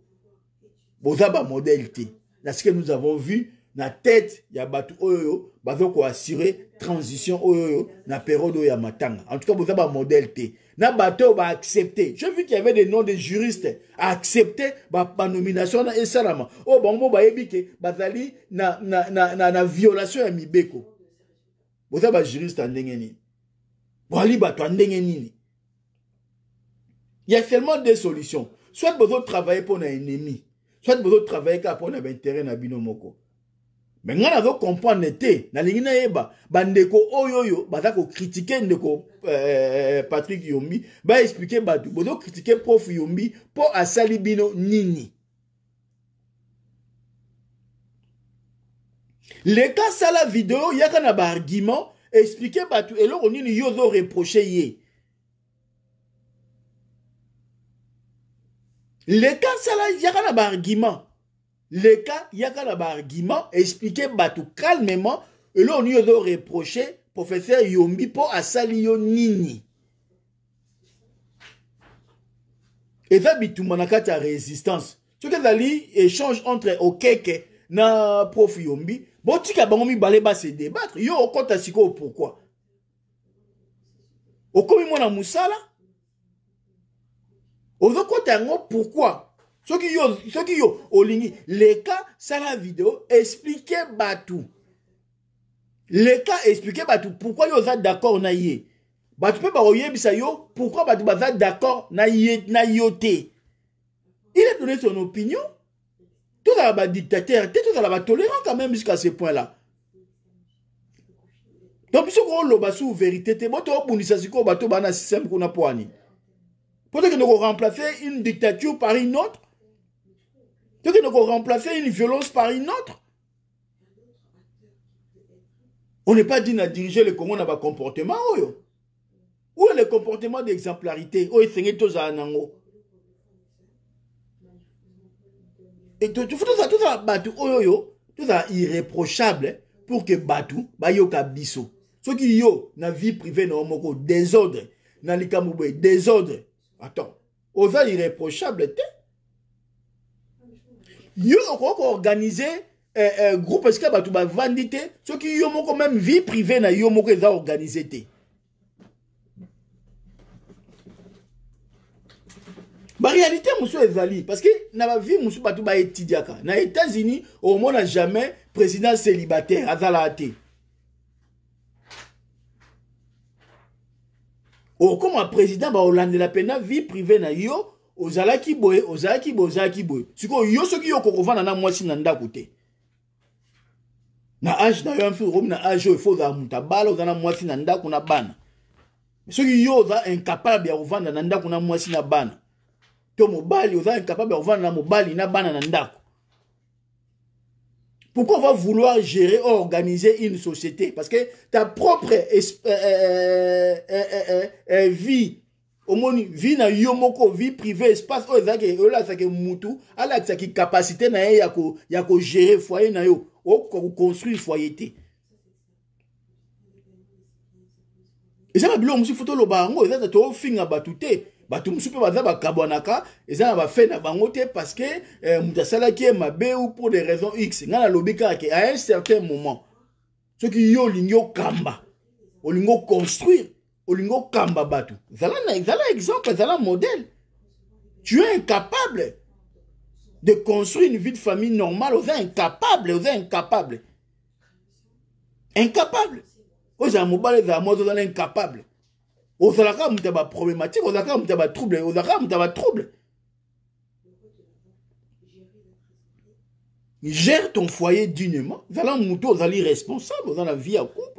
boza bamodele te na ce que nous avons vu na tête ya batu oyo bazo ko assurer transition oyo na période ya matanga en tout cas boza ba modèle t. na bato ba accepter j'ai vu qu'il y avait des noms de juristes accepter ba, nomination na esalama o oh, bango ba yebike bazali na na na, na, na violation ya mibeko boza ba juriste ndenge nini bali bato ndenge nini il y a seulement deux solutions soit bozo travailler pour un ennemi soit bozo travailler pour un intérêt na binomoko. me ngai nazokomprendre te nalingi nayeba bandeko oyo oyo baza kokritike ndeko eh, patrik yombi baexplike bato bozokritike prof yombi mpo asali bino nini leka asala video yaka na baargument explike bato eloko nini yo ozoreproche ye leka asala yaka na baargument leka yaka un argument, expliquer tout calmement a nini reprocher professeur yombi pour asali yo nini eza bitumba na kati résistance résistance que ezali échange entre okeke na prof yombi botika bango pas bah, se débattre yo okɔta pourquoi. pourkui okomi mwana mosala kota yango pourquoi soki yo soki les cas leka la vidéo explike bato cas explike bato pourquoi yo a d'accord na peut bato mpe bakoyebisa yo pourquoi bato baza d'accord na, yé na yoté. il a donné son opinion Tout bah, tout badictateur à la tolérant quand même jusqu'à ce point là donc biso kooloba sous vérité te boto bah, qu'on sikoyo bato baa un système pour mpo Pour remplacer nous remplacer une dictature par une autre tu qu'on va remplacer une violence par une autre. On n'est pas dit de diriger le Congo dans le comportement. Oh Où est le comportement d'exemplarité Où est tous à Et tout ça, tout ça, tout tout oh, ça irréprochable hein, pour que Batou, Bayo, biso. Ce qui yo, na vie privée, na homoko, désordre, na likamoube, désordre. Attends, irréprochable, t'es yo okoki koorganize eh, eh, groupe esika bato bavandi te qui yo moko même vie privée, na yo moko eza organize réalité, monsieur est ezali parce que na monsieur mosusu bato baétudiaka na états-unis au omona jamais président célibataire Au te okoma président la peine, vie privée na yo ozalaki boye ozalaki boye ozalaki boye ko yo soki yo okokovanda na mwasi na ndako te na age na yo mfi na age oyo fo ozala moto abala oza na mwasi na ndako na bana soki yo oza incapable ya kovanda na ndako na mwasi na bana to mobali oza incapable ya kovanda na mobali na bana na ndako Pourquoi on va vouloir gérer, organiser une société Parce que ta propre euh euh euh, euh, euh, euh, vie omoni vie na yo moko vie privé espace oyo ezalaki oyolasaki mutu alakisaki kapasité na ye ya kogere foyer na yo okoka koconstruire foyer te eza na biloko mosusu fo toloba yango eza toofinga bato te bato mosusu mpe baza bakabwanaka eza na bafe na bango te parce que eh, moto asalaki ye mabe ou pour des raisons x ngai nalobi kaka ke à un certain moment soki yo olingi okamba olingi oconstruire olingo kamba bato zala exemple zala modèle tu es incapable de construire une vie de famille normale Vous êtes incapable vous êtes incapable incapable vous êtes ezala vous êtes incapable ozalaka moto ya baproblématique ozalaka moto ya batrouble ozalaka moto ba trouble. gère ton foyer dignement zala vous ozali responsable dans la vie à coup.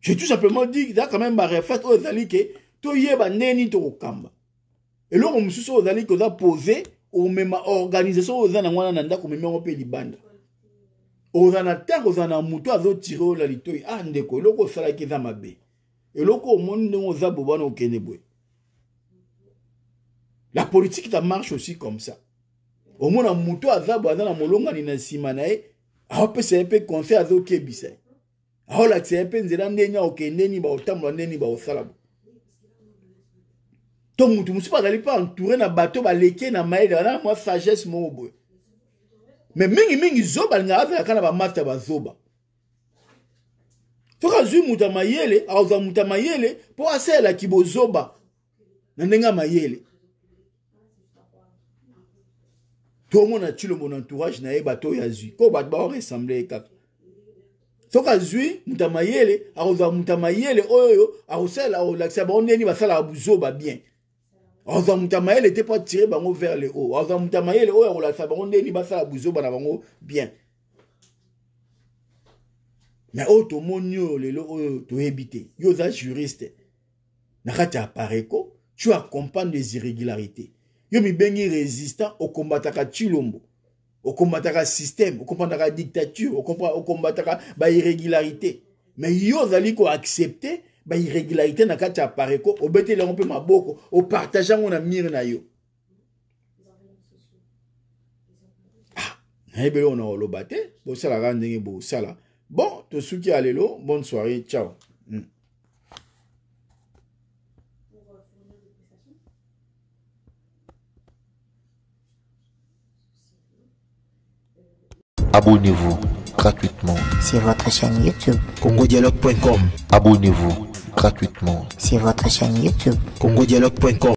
J'ai tout simplement dit que quand même aux yeba neni to kamba. Et là on aux alliés que ça posé au même organisation aux ana nanda ko on Aux aux muto azo la ah ndeko loko sala mabe. Et loko monde ne aux La politique ça marche aussi comme ça. Au moins muto on molonga ni na si c'est un conseil aolakisa ye mpe nzela ndenge akokendeni baotambola ndeni baosala bo to mutu mosusu azali mpe entouré na bato baleki na mayele bana mwa sagesse moko boye me mingimingi zoba alingaka azala kaka na bamata bazoba soki azwi moto ya mayele akozwa moto ya mayele mpo asalelaki bozoba na ndenge ya mayele tomona tilombo na entourage na ye bato oyo azwi po bato baoresemble ye kaka soka zui mutamayele, aroza mutamayele, oyo, moto ya mayele oyoyo va akolakisa bango bien akozwa mutamayele ya pas te bango vers le haut akozwa mutamayele oyo akolakisa bango ndeni basala buzoba na bango bien Mais auto oh, tomoni le lelo oyo yo za juriste na pareko tu accompagnes les irrégularités yo bengi résistant combat ti chilombo le système la dictature irrégularité. Mais me yo ozali ba irrégularité na kati ya pareko obeteli le mpe maboko opartage on na mire na yo ah, nayebeli oyo na bo te bosalaka bo sala. bon tosuki ya lelo bonne soirée ciao Abonnez-vous gratuitement sur votre chaîne YouTube congodialogue.com. Abonnez-vous gratuitement sur votre chaîne YouTube congodialogue.com.